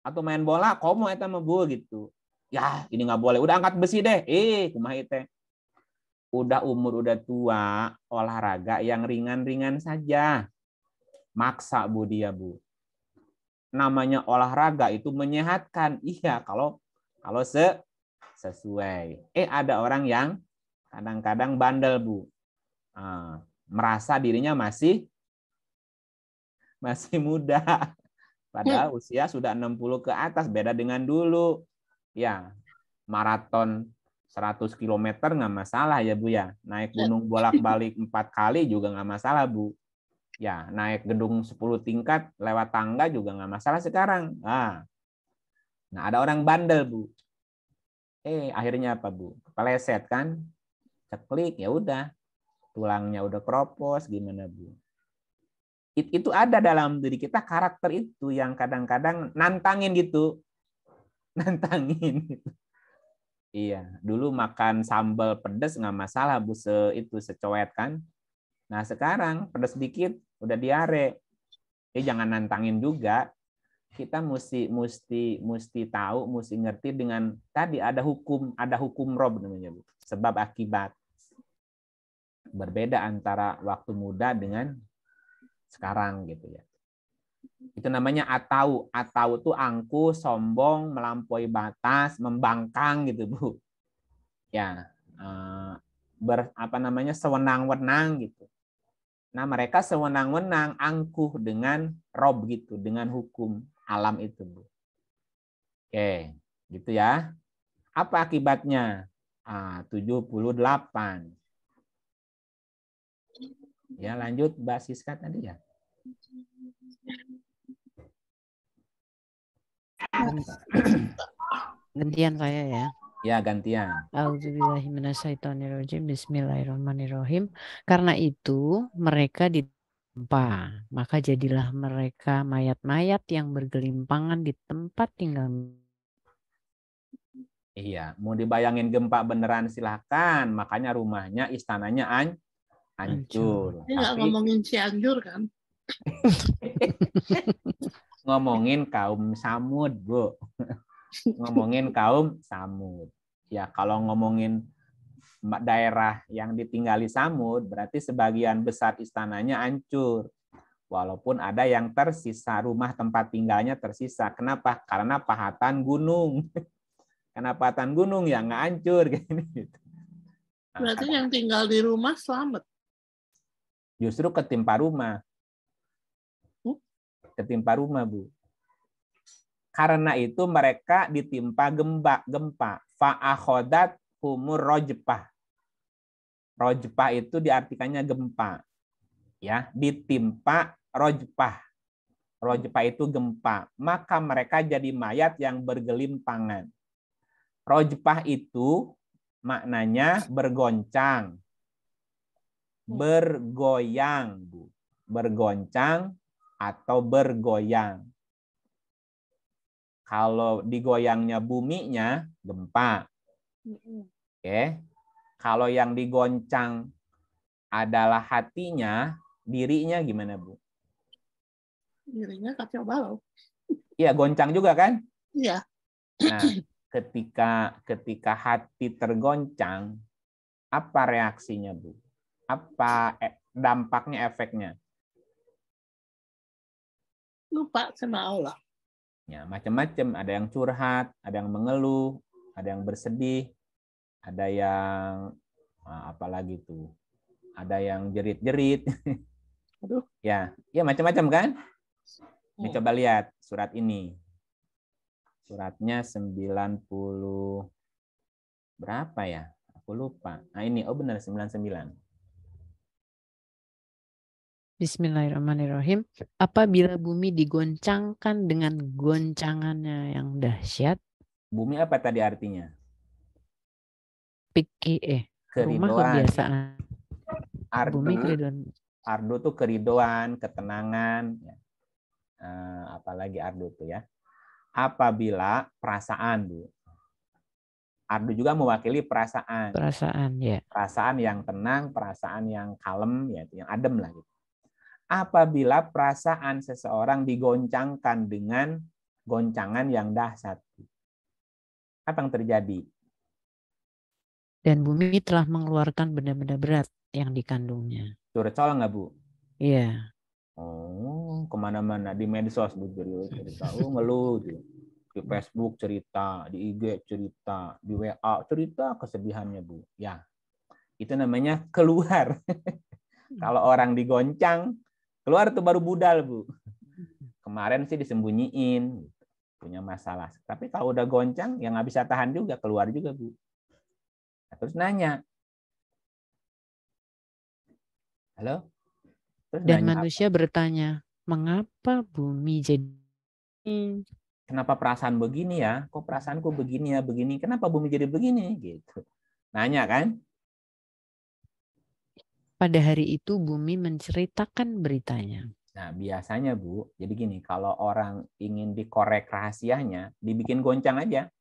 atau main bola komo eta mah gitu ya ini nggak boleh udah angkat besi deh eh kumaha teh udah umur udah tua olahraga yang ringan-ringan saja maksa bu dia bu namanya olahraga itu menyehatkan iya kalau kalau se sesuai eh ada orang yang kadang-kadang bandel bu ah, merasa dirinya masih masih muda Padahal hmm. usia sudah 60 ke atas, beda dengan dulu. Ya, maraton 100 km nggak masalah ya Bu ya. Naik gunung bolak-balik empat kali juga nggak masalah Bu. Ya, naik gedung 10 tingkat lewat tangga juga nggak masalah sekarang. Nah. nah, ada orang bandel Bu. Eh, akhirnya apa Bu? Kepeleset kan? Ceklik, ya udah. Tulangnya udah keropos, gimana Bu? itu ada dalam diri kita karakter itu yang kadang-kadang nantangin gitu nantangin gitu. iya dulu makan sambal pedas nggak masalah bu se itu secoet kan nah sekarang pedas sedikit udah diare eh jangan nantangin juga kita mesti mesti mesti tahu mesti ngerti dengan tadi ada hukum ada hukum rob namanya bu sebab akibat berbeda antara waktu muda dengan sekarang gitu ya. Itu namanya atau. Atau itu angku, sombong, melampaui batas, membangkang gitu, Bu. Ya, eh, ber, apa namanya sewenang-wenang gitu. Nah, mereka sewenang-wenang angkuh dengan rob gitu, dengan hukum alam itu, Bu. Oke, gitu ya. Apa akibatnya? Ah, 78. Ya, lanjut Mbak Siska tadi ya. Gantian saya ya. Ya, gantian. Auzubillahiminasyaitonirrojim. Bismillahirrahmanirrahim. Karena itu mereka ditempa. Maka jadilah mereka mayat-mayat yang bergelimpangan di tempat tinggal. Iya, mau dibayangin gempa beneran silahkan. Makanya rumahnya, istananya an Hancur. Ini nggak Tapi... ngomongin Cianjur kan? ngomongin kaum Samud, Bu. ngomongin kaum Samud. Ya, kalau ngomongin daerah yang ditinggali Samud, berarti sebagian besar istananya hancur. Walaupun ada yang tersisa, rumah tempat tinggalnya tersisa. Kenapa? Karena pahatan gunung. Karena pahatan gunung yang nggak hancur. Gitu. Nah, berarti yang tinggal di rumah selamat justru ketimpa rumah. Hmm? Ketimpa rumah, Bu. Karena itu mereka ditimpa gempa, gempa. Fa'akhodat humur rojpah. Rojpah itu diartikannya gempa. Ya, ditimpa rojpah. Rojpah itu gempa. Maka mereka jadi mayat yang bergelimpangan. Rojpah itu maknanya bergoncang, Hmm. bergoyang, Bu. Bergoncang atau bergoyang. Kalau digoyangnya buminya gempa. Hmm. Oke. Okay. Kalau yang digoncang adalah hatinya, dirinya gimana, Bu? Dirinya kacau balau. Iya, goncang juga kan? Iya. Nah, ketika ketika hati tergoncang, apa reaksinya, Bu? apa e, dampaknya efeknya? Lupa sama Allah. Ya, macam-macam, ada yang curhat, ada yang mengeluh, ada yang bersedih, ada yang ah, apalagi tuh. Ada yang jerit-jerit. Aduh. Ya, ya macam-macam kan? Ini oh. coba lihat surat ini. Suratnya 90 berapa ya? Aku lupa. Nah, ini oh benar 99. Bismillahirrahmanirrahim. Apabila bumi digoncangkan dengan goncangannya yang dahsyat. Bumi apa tadi artinya? Piki eh keridoan. rumah kebiasaan. Ardo, bumi keridoan. Ardo tuh keridoan, ketenangan. Ya. Eh, apalagi Ardo tuh ya. Apabila perasaan bu. Ardo juga mewakili perasaan. Perasaan ya. Perasaan yang tenang, perasaan yang kalem, ya, yang adem lah gitu apabila perasaan seseorang digoncangkan dengan goncangan yang dahsyat. Apa yang terjadi? Dan bumi telah mengeluarkan benda-benda berat yang dikandungnya. Curcol nggak, Bu? Iya. Oh, kemana-mana. Di medsos, Bu. Cerita. Oh, ngeluh. Gitu. Di Facebook cerita, di IG cerita, di WA cerita kesedihannya, Bu. Ya, itu namanya keluar. Kalau orang digoncang, Keluar tuh baru budal, Bu. Kemarin sih disembunyiin, gitu. punya masalah. Tapi kalau udah goncang, yang nggak bisa tahan juga, keluar juga, Bu. Nah, terus nanya. Halo? Terus Dan nanya manusia apa? bertanya, mengapa bumi jadi kenapa perasaan begini ya? Kok perasaanku begini ya, begini? Kenapa bumi jadi begini? Gitu. Nanya kan? pada hari itu bumi menceritakan beritanya. Nah, biasanya Bu, jadi gini, kalau orang ingin dikorek rahasianya, dibikin goncang aja.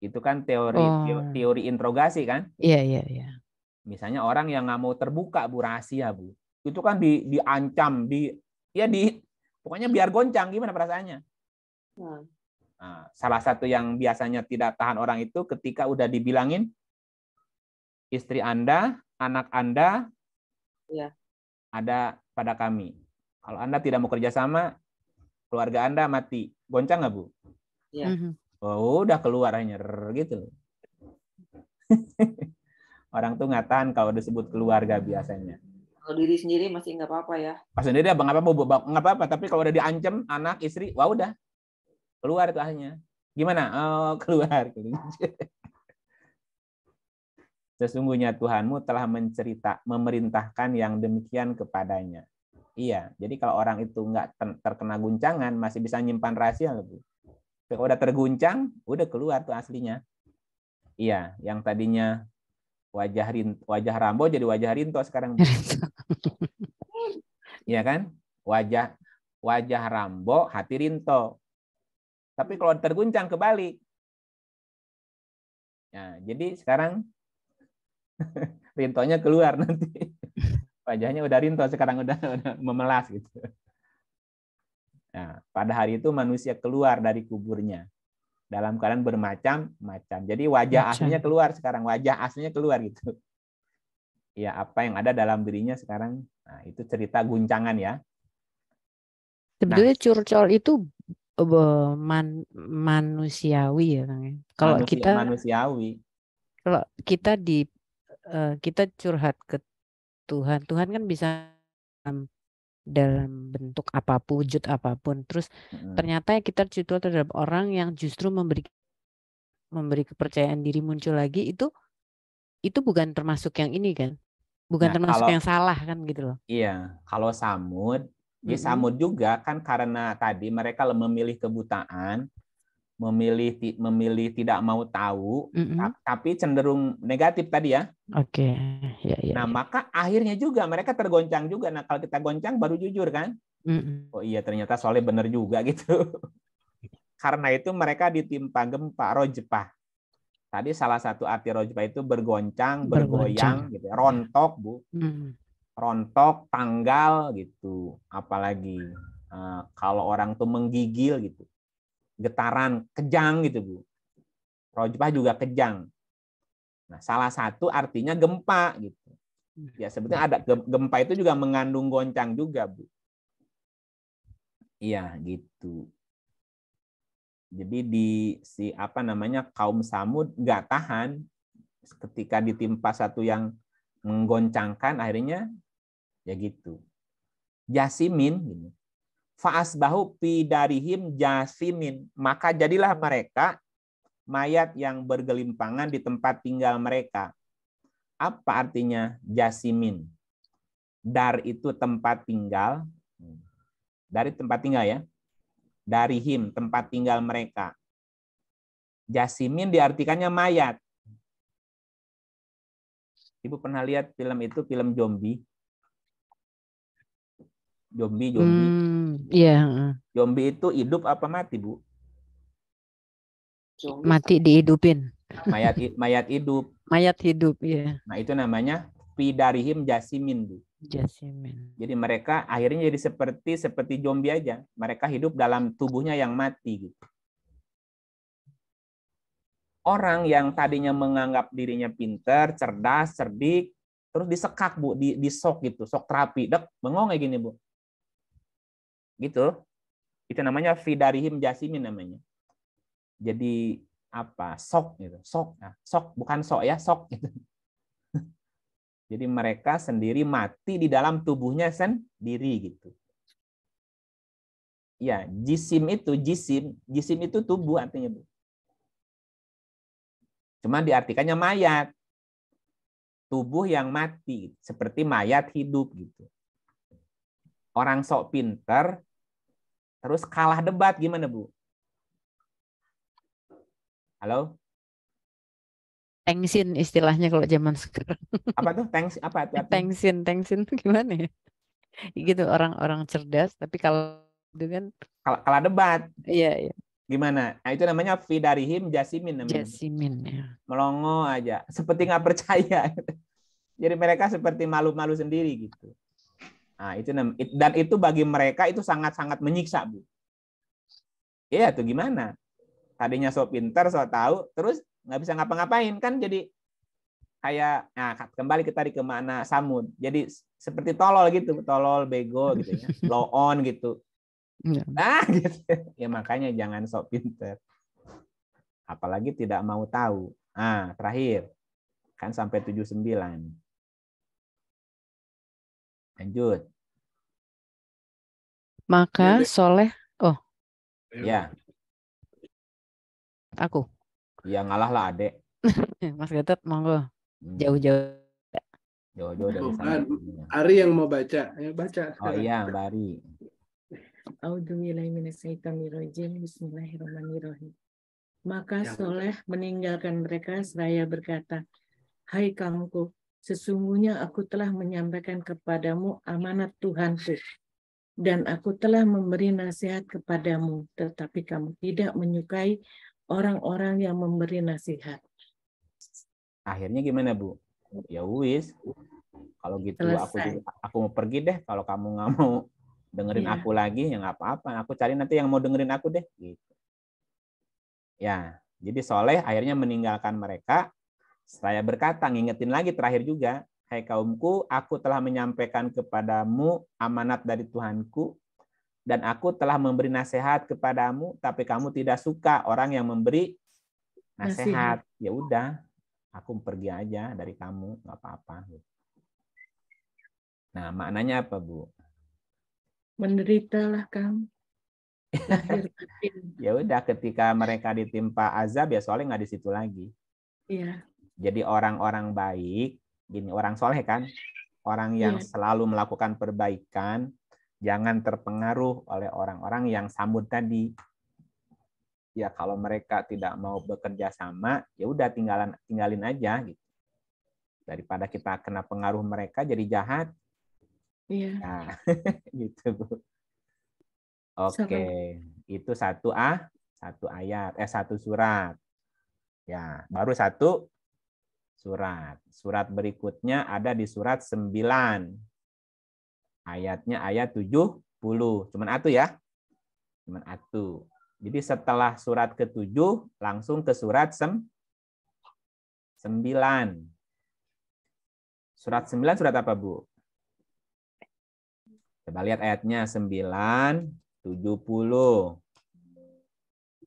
Itu kan teori oh. teori, interogasi kan? Iya, iya, iya. Misalnya orang yang nggak mau terbuka Bu rahasia Bu. Itu kan di diancam, di ya di pokoknya biar goncang gimana perasaannya? Nah, nah salah satu yang biasanya tidak tahan orang itu ketika udah dibilangin istri Anda anak Anda ya. ada pada kami. Kalau Anda tidak mau kerjasama, keluarga Anda mati. Goncang nggak, Bu? Ya. Oh, udah keluar hanya gitu. Orang tuh nggak tahan kalau disebut keluarga biasanya. Kalau diri sendiri masih nggak apa-apa ya. Pas sendiri abang apa bu, nggak apa-apa. Tapi kalau udah diancam anak, istri, wah udah keluar itu akhirnya. Gimana? Oh, keluar. Sesungguhnya Tuhanmu telah mencerita, memerintahkan yang demikian kepadanya. Iya, jadi kalau orang itu nggak terkena guncangan, masih bisa nyimpan rahasia. Kalau udah terguncang, udah keluar tuh aslinya. Iya, yang tadinya wajah wajah Rambo jadi wajah Rinto sekarang. Iya kan? Wajah wajah Rambo, hati Rinto. Tapi kalau terguncang kebalik. Nah, jadi sekarang rintonya keluar nanti. Wajahnya udah rinto, sekarang udah, udah memelas gitu. Nah, pada hari itu manusia keluar dari kuburnya dalam keadaan bermacam-macam. Jadi wajah Macam. aslinya keluar sekarang, wajah aslinya keluar gitu. Ya apa yang ada dalam dirinya sekarang, nah, itu cerita guncangan ya. Sebetulnya nah, curcol itu man, manusiawi ya, ya, Kalau manusia, kita manusiawi. Kalau kita di Eh, kita curhat ke Tuhan Tuhan kan bisa um, dalam bentuk apapun wujud apapun terus hmm. ternyata kita curhat terhadap orang yang justru memberi memberi kepercayaan diri muncul lagi itu itu bukan termasuk yang ini kan bukan nah, termasuk kalau, yang salah kan gitu loh iya kalau samud mm ya samud juga kan karena tadi mereka memilih kebutaan memilih memilih tidak mau tahu mm-hmm. tapi cenderung negatif tadi ya. Oke. Okay. Ya, ya, nah ya. maka akhirnya juga mereka tergoncang juga. Nah kalau kita goncang baru jujur kan. Mm-hmm. Oh iya ternyata soalnya benar juga gitu. Karena itu mereka ditimpa gempa rojepah. Tadi salah satu arti rojepah itu bergoncang, bergoncang. bergoyang, gitu, ya. rontok bu, mm-hmm. rontok, tanggal gitu. Apalagi uh, kalau orang tuh menggigil gitu getaran kejang gitu bu. Rojbah juga kejang. Nah salah satu artinya gempa gitu. Ya sebetulnya ada gempa itu juga mengandung goncang juga bu. Iya gitu. Jadi di si apa namanya kaum Samud nggak tahan ketika ditimpa satu yang menggoncangkan akhirnya ya gitu. Jasimin gitu. Faasbahu pidarihim jasimin. Maka jadilah mereka mayat yang bergelimpangan di tempat tinggal mereka. Apa artinya jasimin? Dar itu tempat tinggal. Dari tempat tinggal ya. Dari him, tempat tinggal mereka. Jasimin diartikannya mayat. Ibu pernah lihat film itu, film zombie? Zombie, zombie. Hmm, iya. Yeah. Zombie itu hidup apa mati, Bu? Zombie. Mati dihidupin. Mayat mayat hidup. Mayat hidup, ya. Yeah. Nah, itu namanya pidarihim jasimin, Bu. Jasimin. Jadi mereka akhirnya jadi seperti seperti zombie aja. Mereka hidup dalam tubuhnya yang mati gitu. Orang yang tadinya menganggap dirinya pinter, cerdas, cerdik, terus disekak bu, di, di sok gitu, sok terapi, dek, bengong kayak gini bu gitu itu namanya fidarihim jasimin namanya jadi apa sok gitu sok nah, sok bukan sok ya sok gitu jadi mereka sendiri mati di dalam tubuhnya sendiri gitu ya jisim itu jisim jisim itu tubuh artinya bu cuma diartikannya mayat tubuh yang mati seperti mayat hidup gitu orang sok pinter terus kalah debat gimana Bu? Halo? Tengsin istilahnya kalau zaman sekarang. Apa tuh tengsin? Apa tuh? Tengsin, tengsin gimana ya? Gitu orang-orang cerdas, tapi kalau itu kan kalah, kalah debat. Iya, iya. Gimana? Nah, itu namanya Fidarihim Jasimin namanya. Jasimin ya. Melongo aja, seperti nggak percaya. Jadi mereka seperti malu-malu sendiri gitu. Nah, itu dan itu bagi mereka itu sangat-sangat menyiksa, Bu. Iya, tuh gimana? Tadinya so pinter, so tahu, terus nggak bisa ngapa-ngapain kan jadi kayak nah kembali kita di kemana samud jadi seperti tolol gitu tolol bego gitu ya low on gitu iya. nah gitu ya makanya jangan sok pinter apalagi tidak mau tahu ah terakhir kan sampai 79 Lanjut. Maka iya, soleh, oh. Ya. Aku. Ya ngalah lah adek. Mas Gatot, monggo. Hmm. Jauh-jauh. Jauh-jauh dari sana. Ari yang mau baca. Ayo ya, baca. Oh iya, Mbak Ari. Audzubillahiminasyaitonirrojim. Bismillahirrahmanirrahim. Maka ya, Soleh meninggalkan mereka seraya berkata, Hai kaumku, Sesungguhnya aku telah menyampaikan kepadamu amanat Tuhanku, dan aku telah memberi nasihat kepadamu, tetapi kamu tidak menyukai orang-orang yang memberi nasihat. Akhirnya gimana, Bu? Ya wis. Kalau gitu Selesai. aku aku mau pergi deh kalau kamu nggak mau dengerin ya. aku lagi ya apa-apa. Aku cari nanti yang mau dengerin aku deh gitu. Ya, jadi Soleh akhirnya meninggalkan mereka saya berkata, ngingetin lagi terakhir juga, Hai kaumku, aku telah menyampaikan kepadamu amanat dari Tuhanku, dan aku telah memberi nasihat kepadamu, tapi kamu tidak suka orang yang memberi nasihat. Ya udah, aku pergi aja dari kamu, nggak apa-apa. Nah, maknanya apa, Bu? Menderitalah kamu. ya udah, ketika mereka ditimpa azab, ya soalnya nggak di situ lagi. Iya. Jadi orang-orang baik, gini orang soleh kan, orang yang yeah. selalu melakukan perbaikan, jangan terpengaruh oleh orang-orang yang sambut tadi. Ya kalau mereka tidak mau bekerja sama, ya udah tinggalan tinggalin aja gitu. Daripada kita kena pengaruh mereka jadi jahat. Iya. Nah, gitu bu. Oke, okay. itu satu ah, satu ayat, eh satu surat. Ya, baru satu surat. Surat berikutnya ada di surat 9. Ayatnya ayat 70. Cuman atu ya. Cuman atu. Jadi setelah surat ke-7 langsung ke surat 9. Surat 9 surat apa, Bu? Coba lihat ayatnya 9 70.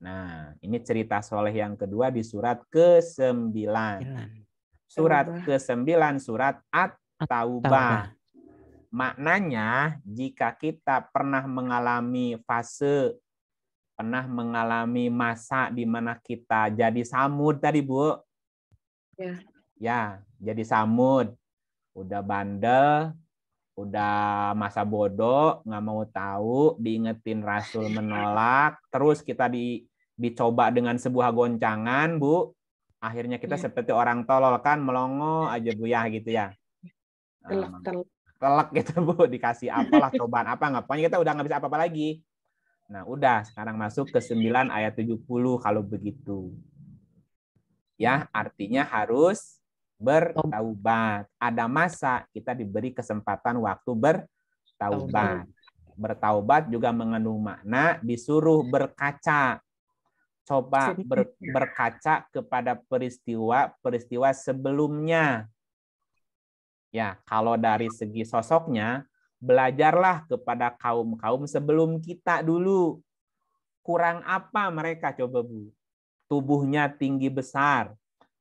Nah, ini cerita soleh yang kedua di surat ke-9 surat ke-9 surat At-Taubah. Maknanya jika kita pernah mengalami fase pernah mengalami masa di mana kita jadi samud tadi, Bu. Ya. Ya, jadi samud. Udah bandel, udah masa bodoh, nggak mau tahu, diingetin Rasul menolak, terus kita di dicoba dengan sebuah goncangan, Bu akhirnya kita ya. seperti orang tolol kan melongo iya. aja bu ya gitu ya iya. telak um, telak telak gitu bu dikasih apalah cobaan apa ngapain kita udah nggak bisa apa-apa lagi nah udah sekarang masuk ke 9 ayat 70 kalau begitu ya artinya harus bertaubat ada masa kita diberi kesempatan waktu bertaubat bertaubat juga mengandung makna disuruh berkaca coba ber, ya. berkaca kepada peristiwa-peristiwa sebelumnya. Ya, kalau dari segi sosoknya, belajarlah kepada kaum-kaum sebelum kita dulu. Kurang apa mereka coba Bu? Tubuhnya tinggi besar,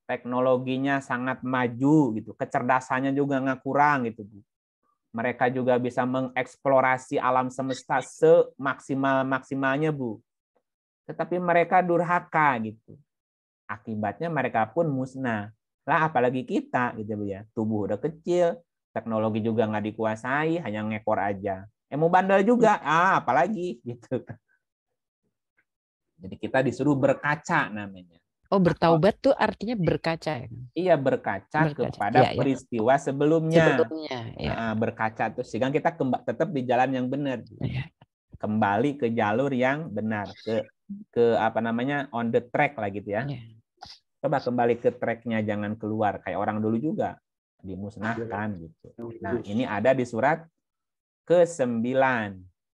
teknologinya sangat maju gitu, kecerdasannya juga nggak kurang gitu Bu. Mereka juga bisa mengeksplorasi alam semesta semaksimal-maksimalnya Bu tetapi mereka durhaka gitu. Akibatnya mereka pun musnah. Lah apalagi kita gitu ya. Tubuh udah kecil, teknologi juga nggak dikuasai, hanya ngekor aja. emu eh, bandel juga, iya. ah apalagi gitu. Jadi kita disuruh berkaca namanya. Oh bertaubat tuh artinya berkaca ya? Iya berkaca, berkaca. kepada ya, peristiwa sebelumnya. Sebelumnya. Ya. Nah, berkaca tuh sehingga kita tetap di jalan yang benar. Ya. Kembali ke jalur yang benar ke ke apa namanya on the track lah gitu ya. Yeah. Coba kembali ke tracknya, jangan keluar kayak orang dulu juga dimusnahkan iya. gitu. Nah, ini ada di surat ke-9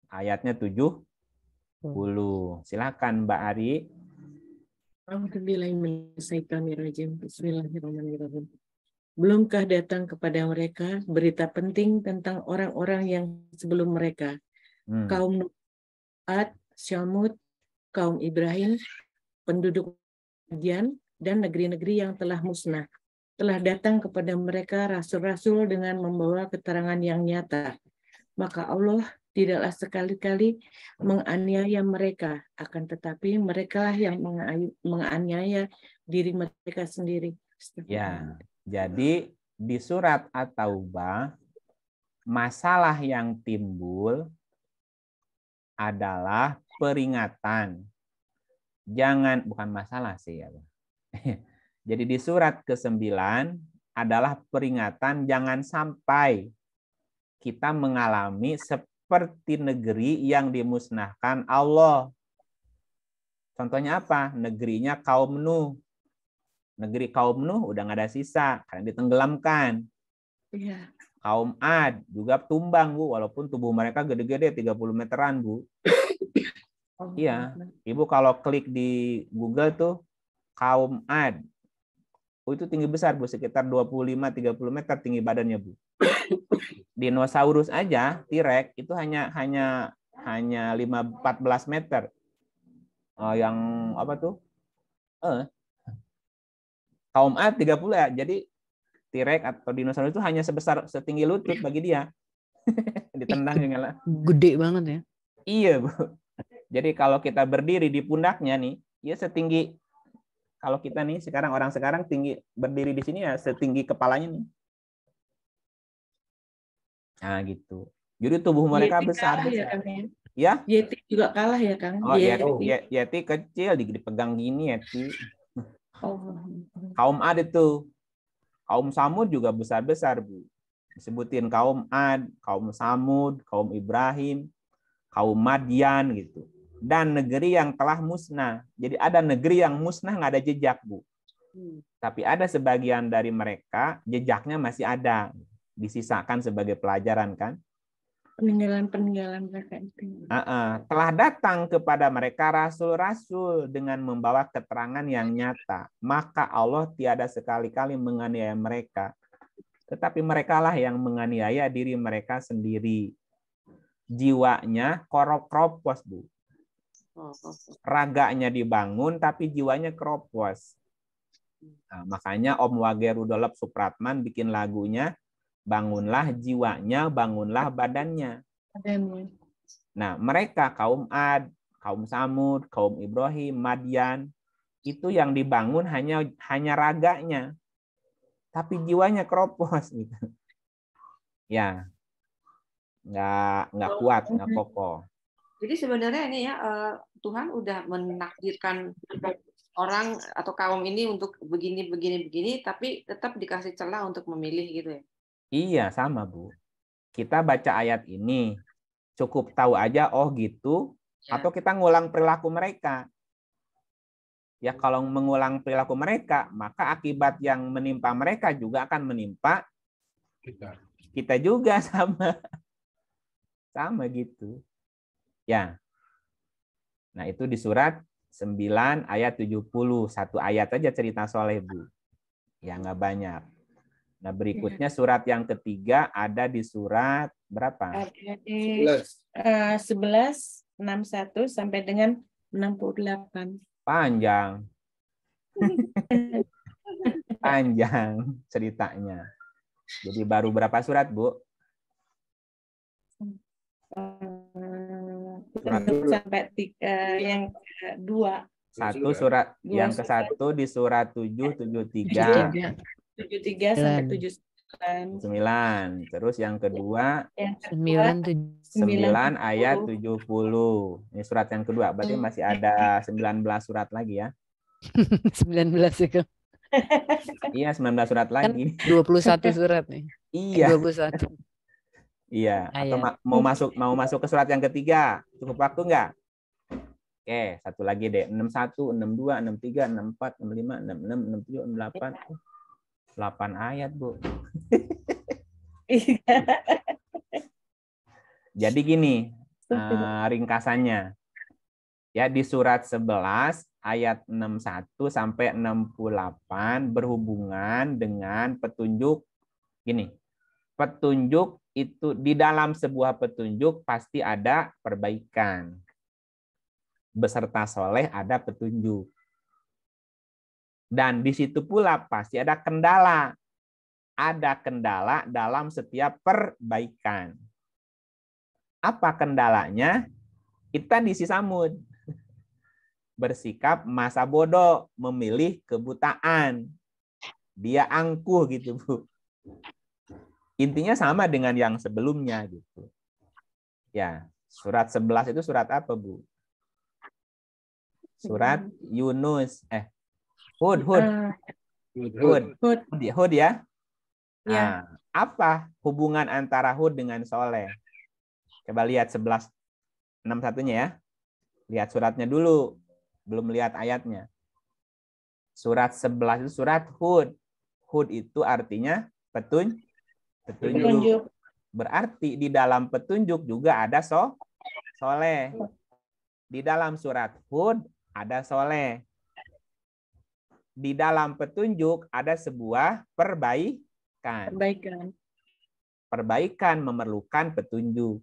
ayatnya puluh Silakan Mbak Ari. Bismillahirrahmanirrahim. Belumkah datang kepada mereka berita penting tentang orang-orang yang sebelum mereka, hmm. kaum ad Syamud, kaum Ibrahim, penduduk Madian, dan negeri-negeri yang telah musnah. Telah datang kepada mereka rasul-rasul dengan membawa keterangan yang nyata. Maka Allah tidaklah sekali-kali menganiaya mereka, akan tetapi merekalah yang menganiaya diri mereka sendiri. Ya, jadi di surat At-Taubah masalah yang timbul adalah peringatan. Jangan bukan masalah sih ya. Jadi di surat ke-9 adalah peringatan jangan sampai kita mengalami seperti negeri yang dimusnahkan Allah. Contohnya apa? Negerinya kaum Nuh. Negeri kaum Nuh udah nggak ada sisa karena ditenggelamkan. Iya. Kaum Ad juga tumbang, Bu, walaupun tubuh mereka gede-gede 30 meteran, Bu. Oh, iya, ibu kalau klik di Google tuh kaum ad, oh, itu tinggi besar bu, sekitar 25-30 meter tinggi badannya bu. Dinosaurus aja, T-Rex itu hanya hanya hanya 5 14 meter. Uh, yang apa tuh? Eh, kaum ad 30 ya, jadi T-Rex atau dinosaurus itu hanya sebesar setinggi lutut bagi dia. Ditendang juga lah. Gede banget ya. Iya bu jadi kalau kita berdiri di pundaknya nih, ya setinggi kalau kita nih sekarang orang sekarang tinggi berdiri di sini ya setinggi kepalanya nih. Nah gitu. Jadi tubuh mereka Yeti besar. Ya, kan, ya? Yeti juga kalah ya Kang. Oh Yeti, Yeti, ya, Yeti kecil dipegang gini Yeti. Oh. Kaum Ad itu. Kaum Samud juga besar-besar Bu. Sebutin kaum Ad, kaum Samud, kaum Ibrahim, kaum Madian gitu dan negeri yang telah musnah. Jadi ada negeri yang musnah nggak ada jejak, Bu. Hmm. Tapi ada sebagian dari mereka jejaknya masih ada, disisakan sebagai pelajaran kan? Peninggalan-peninggalan mereka itu. Uh -uh. Telah datang kepada mereka rasul-rasul dengan membawa keterangan yang nyata. Maka Allah tiada sekali-kali menganiaya mereka. Tetapi merekalah yang menganiaya diri mereka sendiri. Jiwanya korok-kropos, Bu raganya dibangun tapi jiwanya keropos. Nah, makanya Om Wage Rudolf Supratman bikin lagunya bangunlah jiwanya, bangunlah badannya. Nah, mereka kaum Ad, kaum Samud, kaum Ibrahim, Madian itu yang dibangun hanya hanya raganya. Tapi jiwanya keropos gitu. Ya. Nggak nggak kuat, nggak kokoh. Jadi sebenarnya ini ya eh, Tuhan udah menakdirkan orang atau kaum ini untuk begini begini begini tapi tetap dikasih celah untuk memilih gitu ya. Iya, sama, Bu. Kita baca ayat ini cukup tahu aja oh gitu ya. atau kita ngulang perilaku mereka. Ya kalau mengulang perilaku mereka, maka akibat yang menimpa mereka juga akan menimpa kita. Kita juga sama. Sama gitu. Ya. Nah, itu di surat 9 ayat 70. Satu ayat aja cerita soleh, Bu. Ya, nggak banyak. Nah, berikutnya iya. surat yang ketiga ada di surat berapa? 11. 11, 61 sampai dengan 68. Panjang. Panjang ceritanya. Jadi baru berapa surat, Bu? Eh, sampai tiga, yang dua. Satu surat dua, yang ke satu di surat tujuh tujuh tiga. Tujuh tiga sampai tujuh sembilan. Terus yang kedua sembilan sembilan ayat tujuh puluh. Ini surat yang kedua. Berarti masih ada sembilan belas surat lagi ya? Sembilan belas itu. Iya, sembilan belas surat lagi. Kan dua puluh satu surat nih. Iya. 21. Iya, ah, atau iya. ma mau masuk mau masuk ke surat yang ketiga. Cukup waktu enggak? Oke, satu lagi deh. Enam enam enam dua, 61, 62, 63, 64, enam 66, 67, 68. delapan ayat, Bu. Iya. Jadi gini, uh, ringkasannya. Ya, di surat sebelas ayat 61 sampai 68 berhubungan dengan petunjuk gini petunjuk itu di dalam sebuah petunjuk pasti ada perbaikan. Beserta soleh ada petunjuk. Dan di situ pula pasti ada kendala. Ada kendala dalam setiap perbaikan. Apa kendalanya? Kita di Sisamud. Bersikap masa bodoh, memilih kebutaan. Dia angkuh gitu, Bu. Intinya sama dengan yang sebelumnya gitu. Ya, surat 11 itu surat apa, Bu? Surat Yunus eh Hud, Hud. Eh, Hud. Hud. Ya, Hud ya. Ya. Nah, apa hubungan antara Hud dengan Soleh? Coba lihat 11 6 satunya ya. Lihat suratnya dulu, belum lihat ayatnya. Surat 11 itu surat Hud. Hud itu artinya petunjuk petunjuk. petunjuk. Berarti di dalam petunjuk juga ada so soleh. Di dalam surat Hud ada soleh. Di dalam petunjuk ada sebuah perbaikan. Perbaikan. Perbaikan memerlukan petunjuk.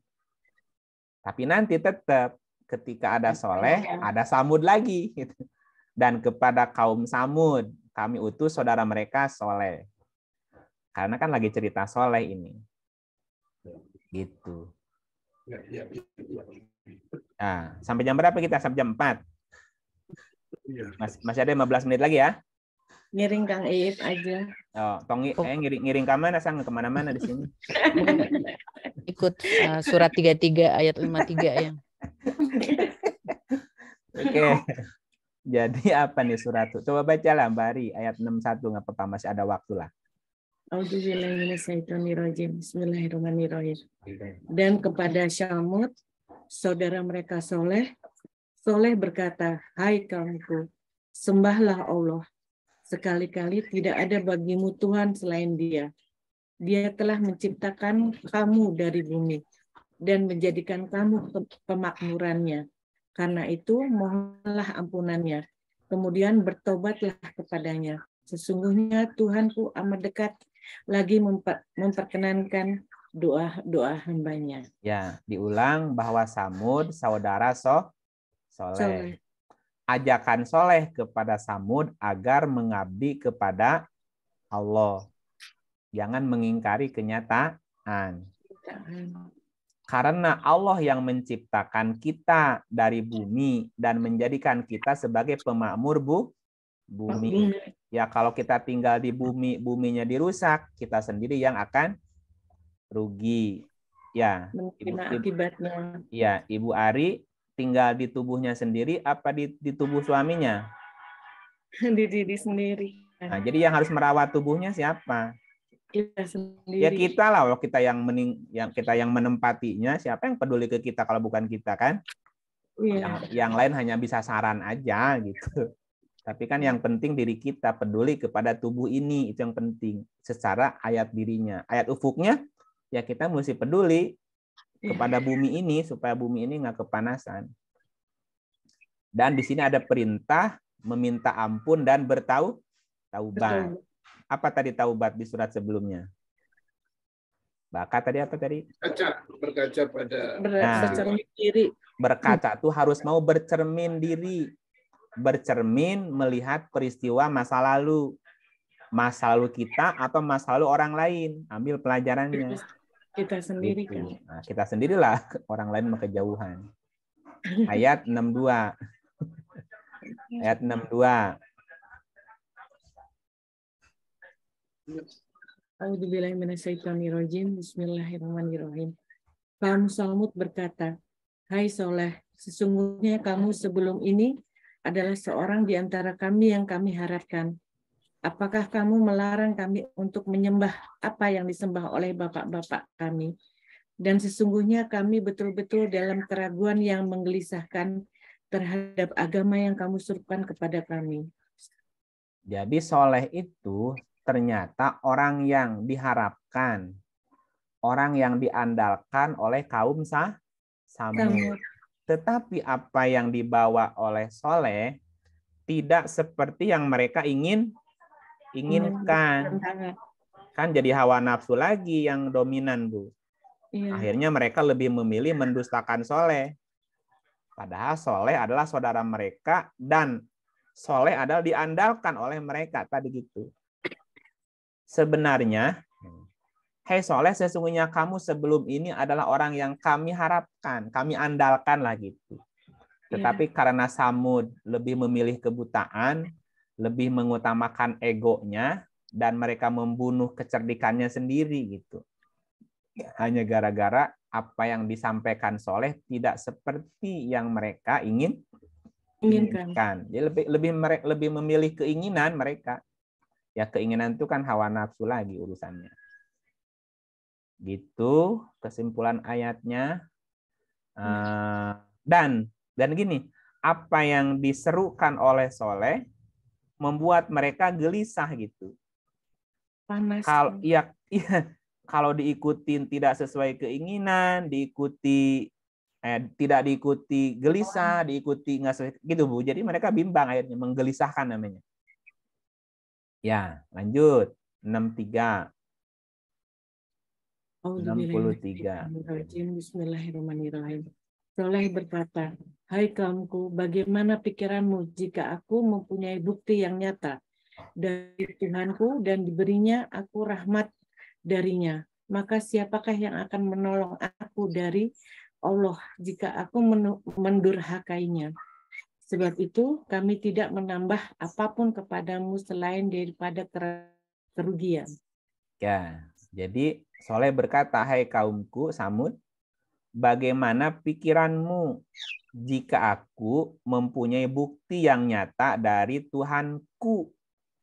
Tapi nanti tetap ketika ada soleh, ada samud lagi. Dan kepada kaum samud, kami utus saudara mereka soleh. Karena kan lagi cerita soleh ini. Ya. Gitu. Ya, ya, nah, sampai jam berapa kita? Sampai jam 4. Iya. Mas, masih ada 15 menit lagi ya? Ngiring Kang Iif aja. Oh, Tongi oh. eh ngiring ngiring ke mana sang kemana-mana di sini. Ikut uh, surat 33 ayat 53 ya. Oke. Okay. Jadi apa nih surat? itu? Coba bacalah Mbak Ari ayat 61 nggak apa-apa masih ada waktu lah. Bismillahirrahmanirrahim. Dan kepada Syamud, saudara mereka Soleh, Soleh berkata, Hai kaumku, sembahlah Allah. Sekali-kali tidak ada bagimu Tuhan selain dia. Dia telah menciptakan kamu dari bumi dan menjadikan kamu pemakmurannya. Karena itu, mohonlah ampunannya. Kemudian bertobatlah kepadanya. Sesungguhnya Tuhanku amat dekat lagi memperkenankan doa-doa hambanya. Ya, diulang bahwa Samud saudara so, soleh. Ajakan soleh kepada Samud agar mengabdi kepada Allah. Jangan mengingkari kenyataan karena Allah yang menciptakan kita dari bumi dan menjadikan kita sebagai pemakmur bu bumi. Ya kalau kita tinggal di bumi, buminya dirusak, kita sendiri yang akan rugi. Ya, Ibu, akibatnya. Ya, Ibu Ari tinggal di tubuhnya sendiri apa di, di tubuh suaminya? Di diri sendiri. Nah, jadi yang harus merawat tubuhnya siapa? Kita ya, sendiri. Ya kita lah, kalau kita yang mening, yang kita yang menempatinya, siapa yang peduli ke kita kalau bukan kita kan? Iya. Yang, yang lain hanya bisa saran aja gitu. Tapi kan yang penting diri kita peduli kepada tubuh ini, itu yang penting. Secara ayat dirinya. Ayat ufuknya, ya kita mesti peduli kepada iya. bumi ini, supaya bumi ini nggak kepanasan. Dan di sini ada perintah meminta ampun dan bertau taubat. Apa tadi taubat di surat sebelumnya? Baka tadi apa tadi? Kaca, berkaca pada nah, bercermin diri. Berkaca tuh harus mau bercermin diri bercermin melihat peristiwa masa lalu. Masa lalu kita atau masa lalu orang lain. Ambil pelajarannya. Kita sendiri kan. Nah, kita sendirilah orang lain kejauhan. Ayat 62. Ayat 62. Bismillahirrahmanirrahim. Bismillahirrahmanirrahim. Kaum Salmud berkata, Hai Soleh, sesungguhnya kamu sebelum ini adalah seorang di antara kami yang kami harapkan. Apakah kamu melarang kami untuk menyembah apa yang disembah oleh bapak-bapak kami? Dan sesungguhnya kami betul-betul dalam keraguan yang menggelisahkan terhadap agama yang kamu suruhkan kepada kami. Jadi soleh itu ternyata orang yang diharapkan, orang yang diandalkan oleh kaum sah Samud. Samud tetapi apa yang dibawa oleh soleh tidak seperti yang mereka ingin inginkan. Hmm, kan jadi hawa nafsu lagi yang dominan, Bu. Iya. Akhirnya mereka lebih memilih mendustakan soleh. Padahal soleh adalah saudara mereka dan soleh adalah diandalkan oleh mereka tadi gitu. Sebenarnya Hei Soleh, sesungguhnya kamu sebelum ini adalah orang yang kami harapkan, kami andalkan lah gitu. Iya. Tetapi yeah. karena Samud lebih memilih kebutaan, lebih mengutamakan egonya, dan mereka membunuh kecerdikannya sendiri gitu. Iya. Hanya gara-gara apa yang disampaikan Soleh tidak seperti yang mereka ingin inginkan. Jadi lebih lebih mereka lebih memilih keinginan mereka. Ya keinginan itu kan hawa nafsu lagi urusannya. Gitu kesimpulan ayatnya. Hmm. Eh, dan dan gini, apa yang diserukan oleh Soleh membuat mereka gelisah gitu. Panas. Kalau ya, ya kalau diikutin tidak sesuai keinginan, diikuti eh, tidak diikuti gelisah, diikuti nggak sesuai gitu bu. Jadi mereka bimbang akhirnya menggelisahkan namanya. Ya lanjut 63. 63. Bismillahirrahmanirrahim. Soleh berkata, Hai kaumku, bagaimana pikiranmu jika aku mempunyai bukti yang nyata dari Tuhanku dan diberinya aku rahmat darinya? Maka siapakah yang akan menolong aku dari Allah jika aku mendurhakainya? Sebab itu kami tidak menambah apapun kepadamu selain daripada kerugian. Ya, jadi Soleh berkata, Hai kaumku, Samud, bagaimana pikiranmu jika aku mempunyai bukti yang nyata dari Tuhanku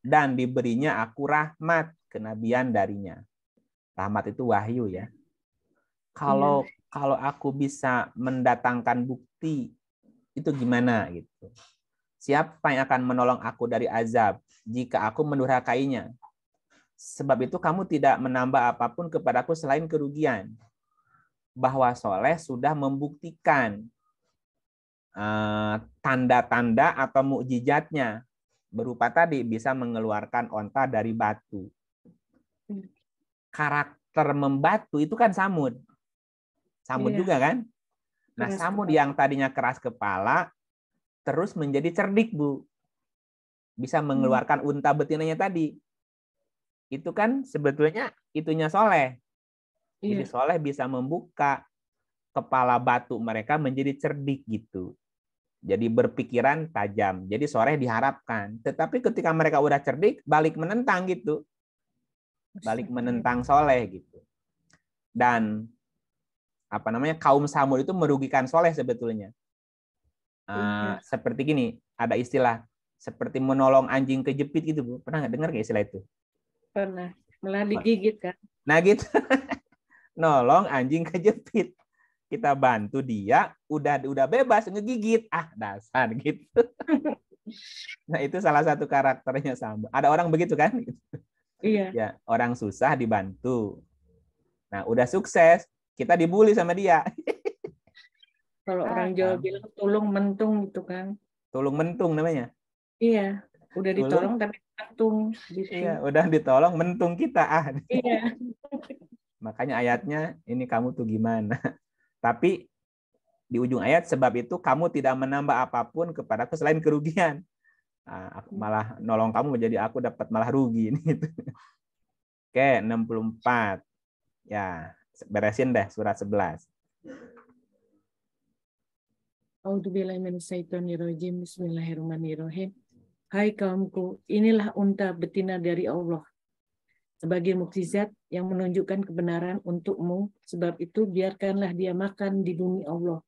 dan diberinya aku rahmat, kenabian darinya. Rahmat itu wahyu ya. Kalau hmm. kalau aku bisa mendatangkan bukti itu gimana gitu. Siapa yang akan menolong aku dari azab jika aku mendurhakainya? Sebab itu kamu tidak menambah apapun kepadaku selain kerugian. Bahwa soleh sudah membuktikan eh, tanda-tanda uh, atau mukjizatnya berupa tadi bisa mengeluarkan onta dari batu. Karakter membatu itu kan samud. Samud iya. juga kan? Nah, keras samud kepala. yang tadinya keras kepala terus menjadi cerdik, Bu. Bisa hmm. mengeluarkan unta betinanya tadi itu kan sebetulnya itunya soleh. Iya. Jadi soleh bisa membuka kepala batu mereka menjadi cerdik gitu. Jadi berpikiran tajam. Jadi soleh diharapkan. Tetapi ketika mereka udah cerdik, balik menentang gitu. Balik menentang soleh gitu. Dan apa namanya kaum Samud itu merugikan soleh sebetulnya. Uh, seperti gini, ada istilah seperti menolong anjing kejepit gitu, Bu. Pernah nggak dengar nggak istilah itu? pernah malah digigit kan nah gitu nolong anjing kejepit kita bantu dia udah udah bebas ngegigit ah dasar gitu nah itu salah satu karakternya sama ada orang begitu kan iya ya orang susah dibantu nah udah sukses kita dibully sama dia kalau ah, orang Jawa bilang tulung mentung gitu kan tulung mentung namanya iya udah ditolong Belum. tapi mentung Iya, udah ditolong mentung kita ah. Iya. Makanya ayatnya ini kamu tuh gimana. Tapi di ujung ayat sebab itu kamu tidak menambah apapun kepadaku selain kerugian. Nah, aku hmm. malah nolong kamu menjadi aku dapat malah rugi ini gitu. Oke, 64. Ya, beresin deh surat 11. Auzubillahi minasyaitonirrajim. Bismillahirrahmanirrahim. Hai kaumku, inilah unta betina dari Allah. Sebagai mukjizat yang menunjukkan kebenaran untukmu, sebab itu biarkanlah dia makan di bumi Allah.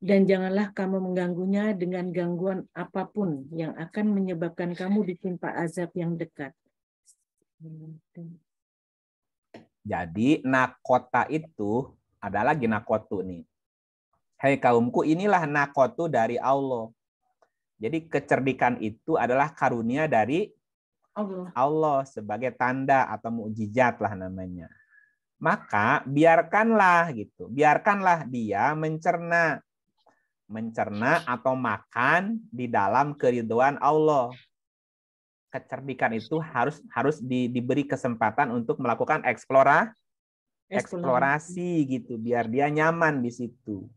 Dan janganlah kamu mengganggunya dengan gangguan apapun yang akan menyebabkan kamu ditimpa azab yang dekat. Jadi nakota itu adalah lagi nakotu nih. Hai hey, kaumku, inilah nakotu dari Allah jadi kecerdikan itu adalah karunia dari Allah. Allah sebagai tanda atau mukjizat lah namanya. Maka biarkanlah gitu, biarkanlah dia mencerna, mencerna atau makan di dalam keriduan Allah. Kecerdikan itu harus harus di, diberi kesempatan untuk melakukan eksplora, eksplorasi gitu, biar dia nyaman di situ.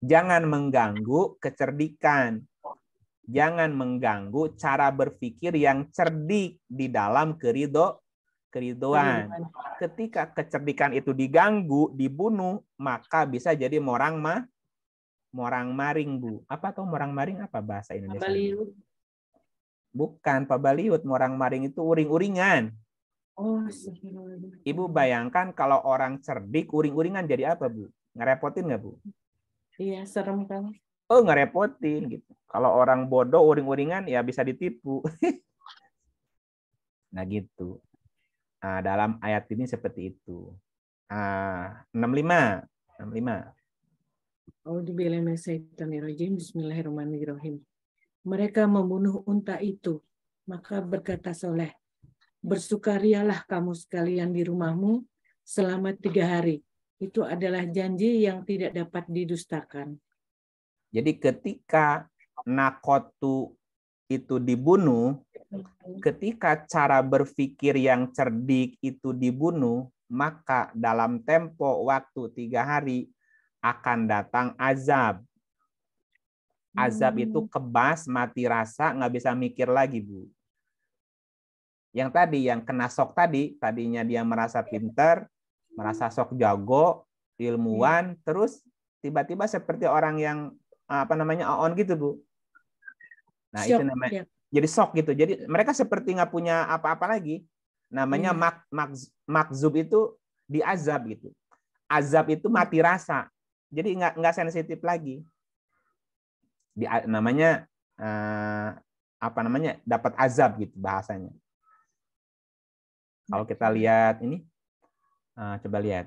Jangan mengganggu kecerdikan jangan mengganggu cara berpikir yang cerdik di dalam kerido keriduan. Ketika kecerdikan itu diganggu, dibunuh, maka bisa jadi morang ma morang maring, Bu. Apa tuh morang maring apa bahasa Indonesia? Pabaliut. Bukan pabaliut, morang maring itu uring-uringan. Oh, Ibu bayangkan kalau orang cerdik uring-uringan jadi apa, Bu? Ngerepotin nggak, Bu? Iya, serem kan oh ngerepotin gitu. Kalau orang bodoh uring-uringan ya bisa ditipu. nah gitu. Nah, dalam ayat ini seperti itu. Nah, 65. 65. Bismillahirrahmanirrahim. Mereka membunuh unta itu, maka berkata Soleh, bersukarialah kamu sekalian di rumahmu selama tiga hari. Itu adalah janji yang tidak dapat didustakan. Jadi ketika Nakotu itu dibunuh, ketika cara berpikir yang cerdik itu dibunuh, maka dalam tempo waktu tiga hari akan datang azab. Azab hmm. itu kebas, mati rasa, nggak bisa mikir lagi, Bu. Yang tadi, yang kena sok tadi, tadinya dia merasa pinter, merasa sok jago, hmm. ilmuwan, terus tiba-tiba seperti orang yang apa namanya on gitu bu nah shock, itu namanya ya. jadi shock gitu jadi mereka seperti nggak punya apa-apa lagi namanya hmm. mak, mak, makzub itu diazab gitu azab itu mati rasa jadi nggak nggak sensitif lagi di namanya eh, apa namanya dapat azab gitu bahasanya kalau kita lihat ini eh, coba lihat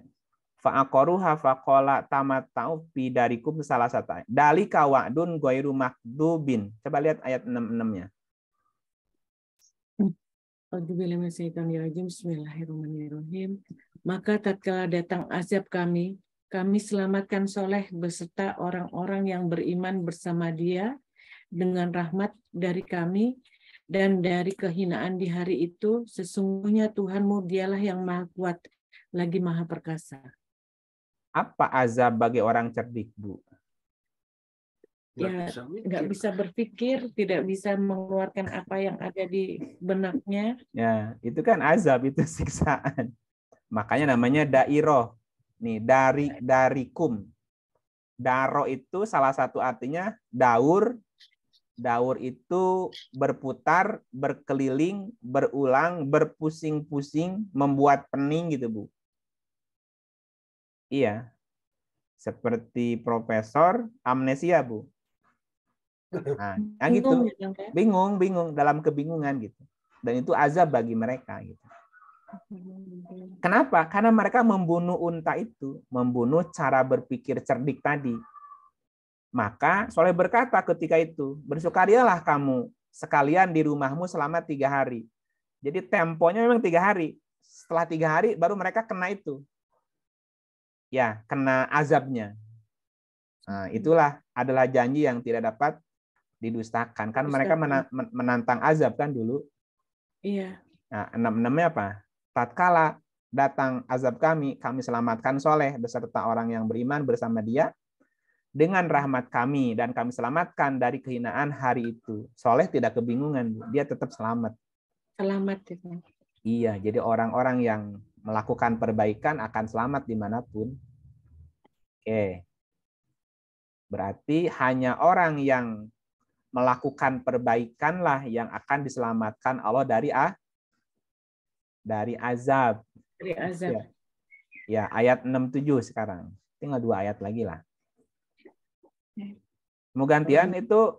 Fa'akoruha tamat tamatau darikum salah satu. Dali wa'dun goiru makdubin. Coba lihat ayat 66-nya. Bismillahirrahmanirrahim. Maka tatkala datang azab kami, kami selamatkan Soleh beserta orang-orang yang beriman bersama dia dengan rahmat dari kami dan dari kehinaan di hari itu, sesungguhnya Tuhanmu dialah yang maha kuat, lagi maha perkasa. Apa azab bagi orang cerdik, Bu? Ya, nggak bisa berpikir, tidak bisa mengeluarkan apa yang ada di benaknya. Ya, itu kan azab, itu siksaan. Makanya namanya dairo. Nih, dari darikum. Daro itu salah satu artinya daur. Daur itu berputar, berkeliling, berulang, berpusing-pusing, membuat pening gitu, Bu. Iya. Seperti profesor amnesia, Bu. Nah, itu bingung, gitu. Ya, bingung, bingung dalam kebingungan gitu. Dan itu azab bagi mereka gitu. Kenapa? Karena mereka membunuh unta itu, membunuh cara berpikir cerdik tadi. Maka Soleh berkata ketika itu, bersukarialah kamu sekalian di rumahmu selama tiga hari. Jadi temponya memang tiga hari. Setelah tiga hari baru mereka kena itu ya kena azabnya. Nah, itulah adalah janji yang tidak dapat didustakan. Kan mereka menantang azab kan dulu. Iya. Nah, enam enamnya apa? Tatkala datang azab kami, kami selamatkan soleh beserta orang yang beriman bersama dia dengan rahmat kami dan kami selamatkan dari kehinaan hari itu. Soleh tidak kebingungan, dia tetap selamat. Selamat. Ya. Iya, jadi orang-orang yang melakukan perbaikan akan selamat dimanapun. Oke. Berarti hanya orang yang melakukan perbaikanlah yang akan diselamatkan Allah dari ah dari azab. Dari azab. Ya, ya ayat 67 sekarang. Tinggal dua ayat lagi lah. Ya. Mau gantian itu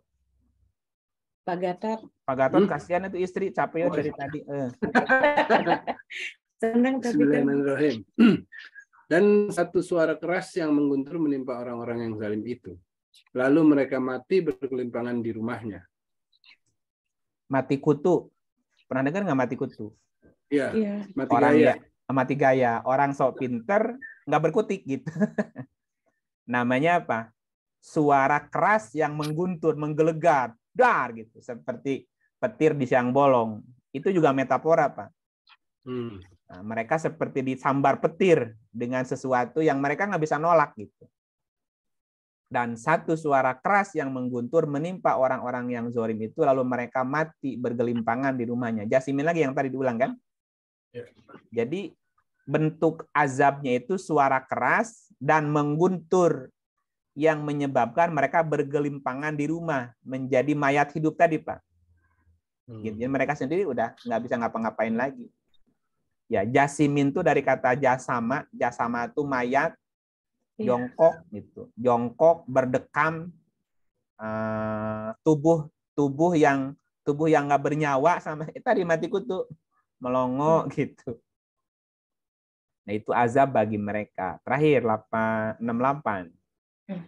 Pak Gatot. Pak Gatot hmm? kasihan itu istri capek oh, dari tadi. Eh. Kan. Bismillahirrahmanirrahim. Dan satu suara keras yang mengguntur menimpa orang-orang yang zalim itu. Lalu mereka mati berkelimpangan di rumahnya. Mati kutu. Pernah dengar nggak mati kutu? Iya, ya. mati orang gaya. Ya, mati gaya. Orang sok pinter, nggak berkutik gitu. Namanya apa? Suara keras yang mengguntur, menggelegar. Dar gitu. Seperti petir di siang bolong. Itu juga metafora, Pak. Hmm. Nah, mereka seperti disambar petir dengan sesuatu yang mereka nggak bisa nolak gitu. Dan satu suara keras yang mengguntur menimpa orang-orang yang zorim itu, lalu mereka mati bergelimpangan di rumahnya. Jasimin lagi yang tadi diulang kan? Ya. Jadi bentuk azabnya itu suara keras dan mengguntur yang menyebabkan mereka bergelimpangan di rumah menjadi mayat hidup tadi pak. Hmm. Gitu. Jadi mereka sendiri udah nggak bisa ngapa-ngapain lagi Ya, jasimin itu dari kata jasama, jasama itu mayat, iya. jongkok gitu. Jongkok berdekam uh, tubuh tubuh yang tubuh yang nggak bernyawa sama itu tadi mati kutu melongo hmm. gitu. Nah, itu azab bagi mereka. Terakhir 868 eh,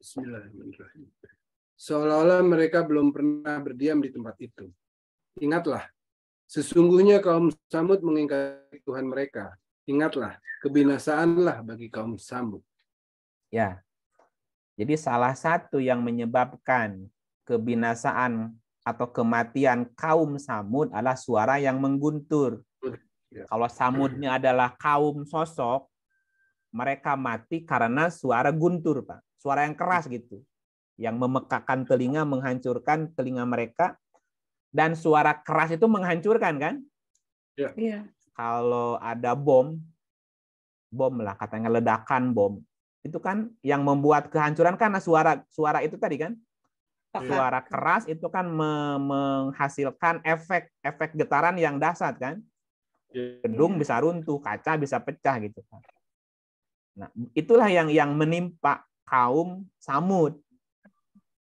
Bismillahirrahmanirrahim. Seolah-olah mereka belum pernah berdiam di tempat itu. Ingatlah, Sesungguhnya kaum Samud mengingkari Tuhan mereka. Ingatlah, kebinasaanlah bagi kaum Samud. Ya. Jadi salah satu yang menyebabkan kebinasaan atau kematian kaum Samud adalah suara yang mengguntur. Ya. Kalau Samudnya adalah kaum sosok, mereka mati karena suara guntur, Pak. Suara yang keras gitu. Yang memekakan telinga, menghancurkan telinga mereka dan suara keras itu menghancurkan kan? Iya. Yeah. Kalau ada bom, bom lah katanya ledakan bom, itu kan yang membuat kehancuran karena suara suara itu tadi kan? Suara keras itu kan menghasilkan efek efek getaran yang dasar kan? Iya. Gedung bisa runtuh, kaca bisa pecah gitu kan. Nah, itulah yang yang menimpa kaum Samud.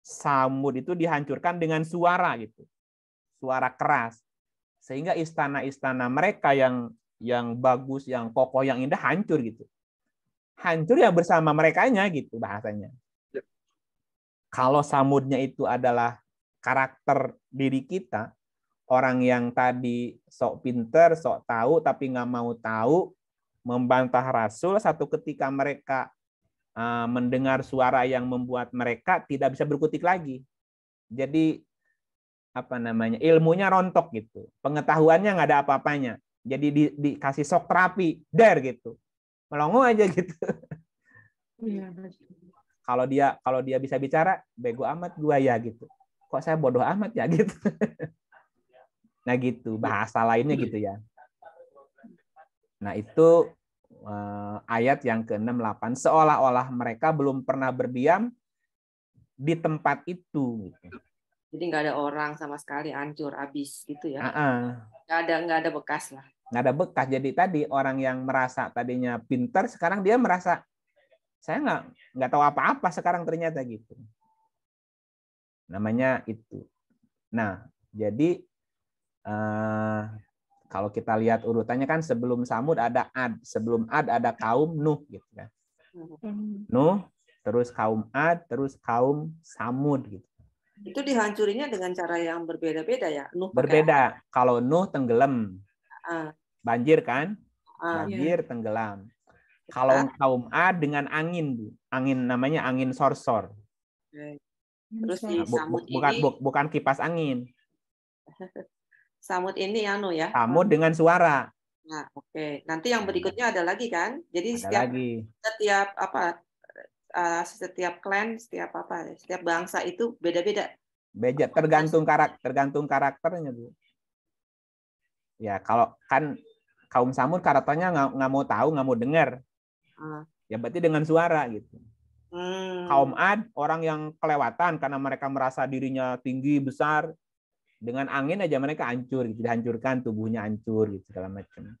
Samud itu dihancurkan dengan suara gitu suara keras. Sehingga istana-istana mereka yang yang bagus, yang kokoh, yang indah hancur gitu. Hancur ya bersama merekanya gitu bahasanya. Kalau samudnya itu adalah karakter diri kita, orang yang tadi sok pinter, sok tahu tapi nggak mau tahu, membantah Rasul, satu ketika mereka ah, mendengar suara yang membuat mereka tidak bisa berkutik lagi. Jadi apa namanya ilmunya rontok gitu pengetahuannya nggak ada apa-apanya jadi di, dikasih sok terapi der gitu melongo aja gitu ya, kalau dia kalau dia bisa bicara bego amat gua ya gitu kok saya bodoh amat ya gitu nah gitu bahasa lainnya gitu ya nah itu eh, ayat yang ke-68 seolah-olah mereka belum pernah berdiam di tempat itu gitu jadi nggak ada orang sama sekali hancur habis gitu ya. Uh-uh. Nggak ada nggak ada bekas lah. Nggak ada bekas. Jadi tadi orang yang merasa tadinya pinter, sekarang dia merasa saya nggak nggak tahu apa-apa sekarang ternyata gitu. Namanya itu. Nah, jadi uh, kalau kita lihat urutannya kan sebelum Samud ada Ad, sebelum Ad ada kaum Nuh gitu kan. Hmm. Hmm. Nuh, terus kaum Ad, terus kaum Samud gitu itu dihancurinya dengan cara yang berbeda-beda ya. Nuh kan? berbeda. Pakai... Kalau Nuh tenggelam, uh. banjir kan? Uh, banjir iya. tenggelam. Kalau uh. kaum A dengan angin, bu. angin namanya angin sor sor. Terus di nah, bu, bu, bukan ini... bu, bukan kipas angin. Samud ini anu ya. Samud dengan suara. Nah, oke. Okay. Nanti yang hmm. berikutnya ada lagi kan? Jadi ada setiap lagi. setiap apa Eh, setiap klan, setiap apa, ya, setiap bangsa itu beda-beda. Beda, tergantung karakter, tergantung karakternya bu. Ya kalau kan kaum samud karakternya nggak mau tahu, nggak mau dengar. Ah. Ya berarti dengan suara gitu. Hmm. Kaum ad orang yang kelewatan karena mereka merasa dirinya tinggi besar dengan angin aja mereka hancur gitu dihancurkan tubuhnya hancur gitu segala macam.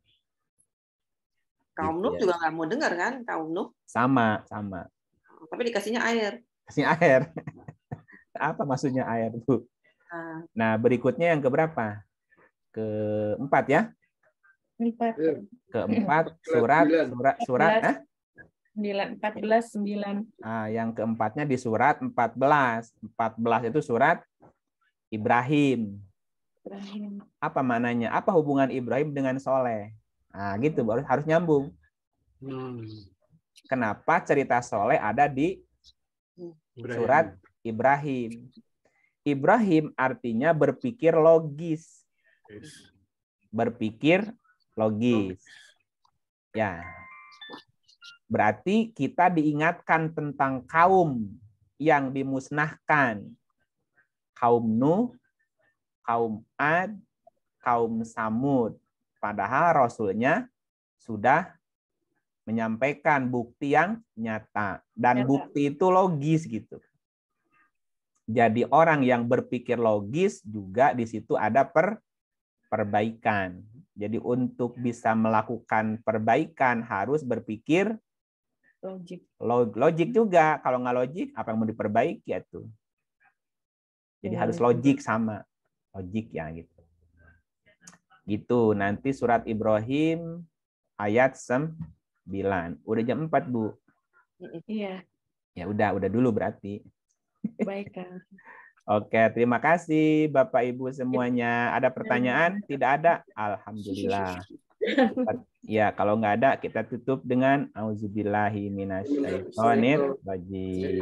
Kaum gitu, Nuh ya. juga nggak mau dengar kan kaum Nuh? Sama sama tapi dikasihnya air. Kasih air. Apa maksudnya air, Bu? Nah, nah berikutnya yang keberapa? Keempat ya? Keempat. Iya. Keempat surat surat surat ah? 14 9. Ah, yang keempatnya di surat 14. 14 itu surat Ibrahim. Ibrahim. Apa maknanya? Apa hubungan Ibrahim dengan Soleh? Nah, gitu harus harus nyambung. Hmm kenapa cerita soleh ada di surat Ibrahim. Ibrahim artinya berpikir logis. Berpikir logis. Ya. Berarti kita diingatkan tentang kaum yang dimusnahkan. Kaum Nuh, kaum Ad, kaum Samud. Padahal Rasulnya sudah menyampaikan bukti yang nyata dan nyata. bukti itu logis gitu. Jadi orang yang berpikir logis juga di situ ada per perbaikan. Jadi untuk bisa melakukan perbaikan harus berpikir logik. Log, logik juga. Kalau nggak logik apa yang mau diperbaiki ya tuh. Jadi ya, harus ya. logik iya. sama logik ya gitu. Gitu nanti surat Ibrahim ayat sem Bilan, udah jam 4, Bu. Iya. Ya udah, udah dulu berarti. Baik, Kang. Oke, terima kasih Bapak Ibu semuanya. Ada pertanyaan? Iya. Tidak ada? Alhamdulillah. Ya, kalau nggak ada kita tutup dengan auzubillahi minasyaitonir rajim.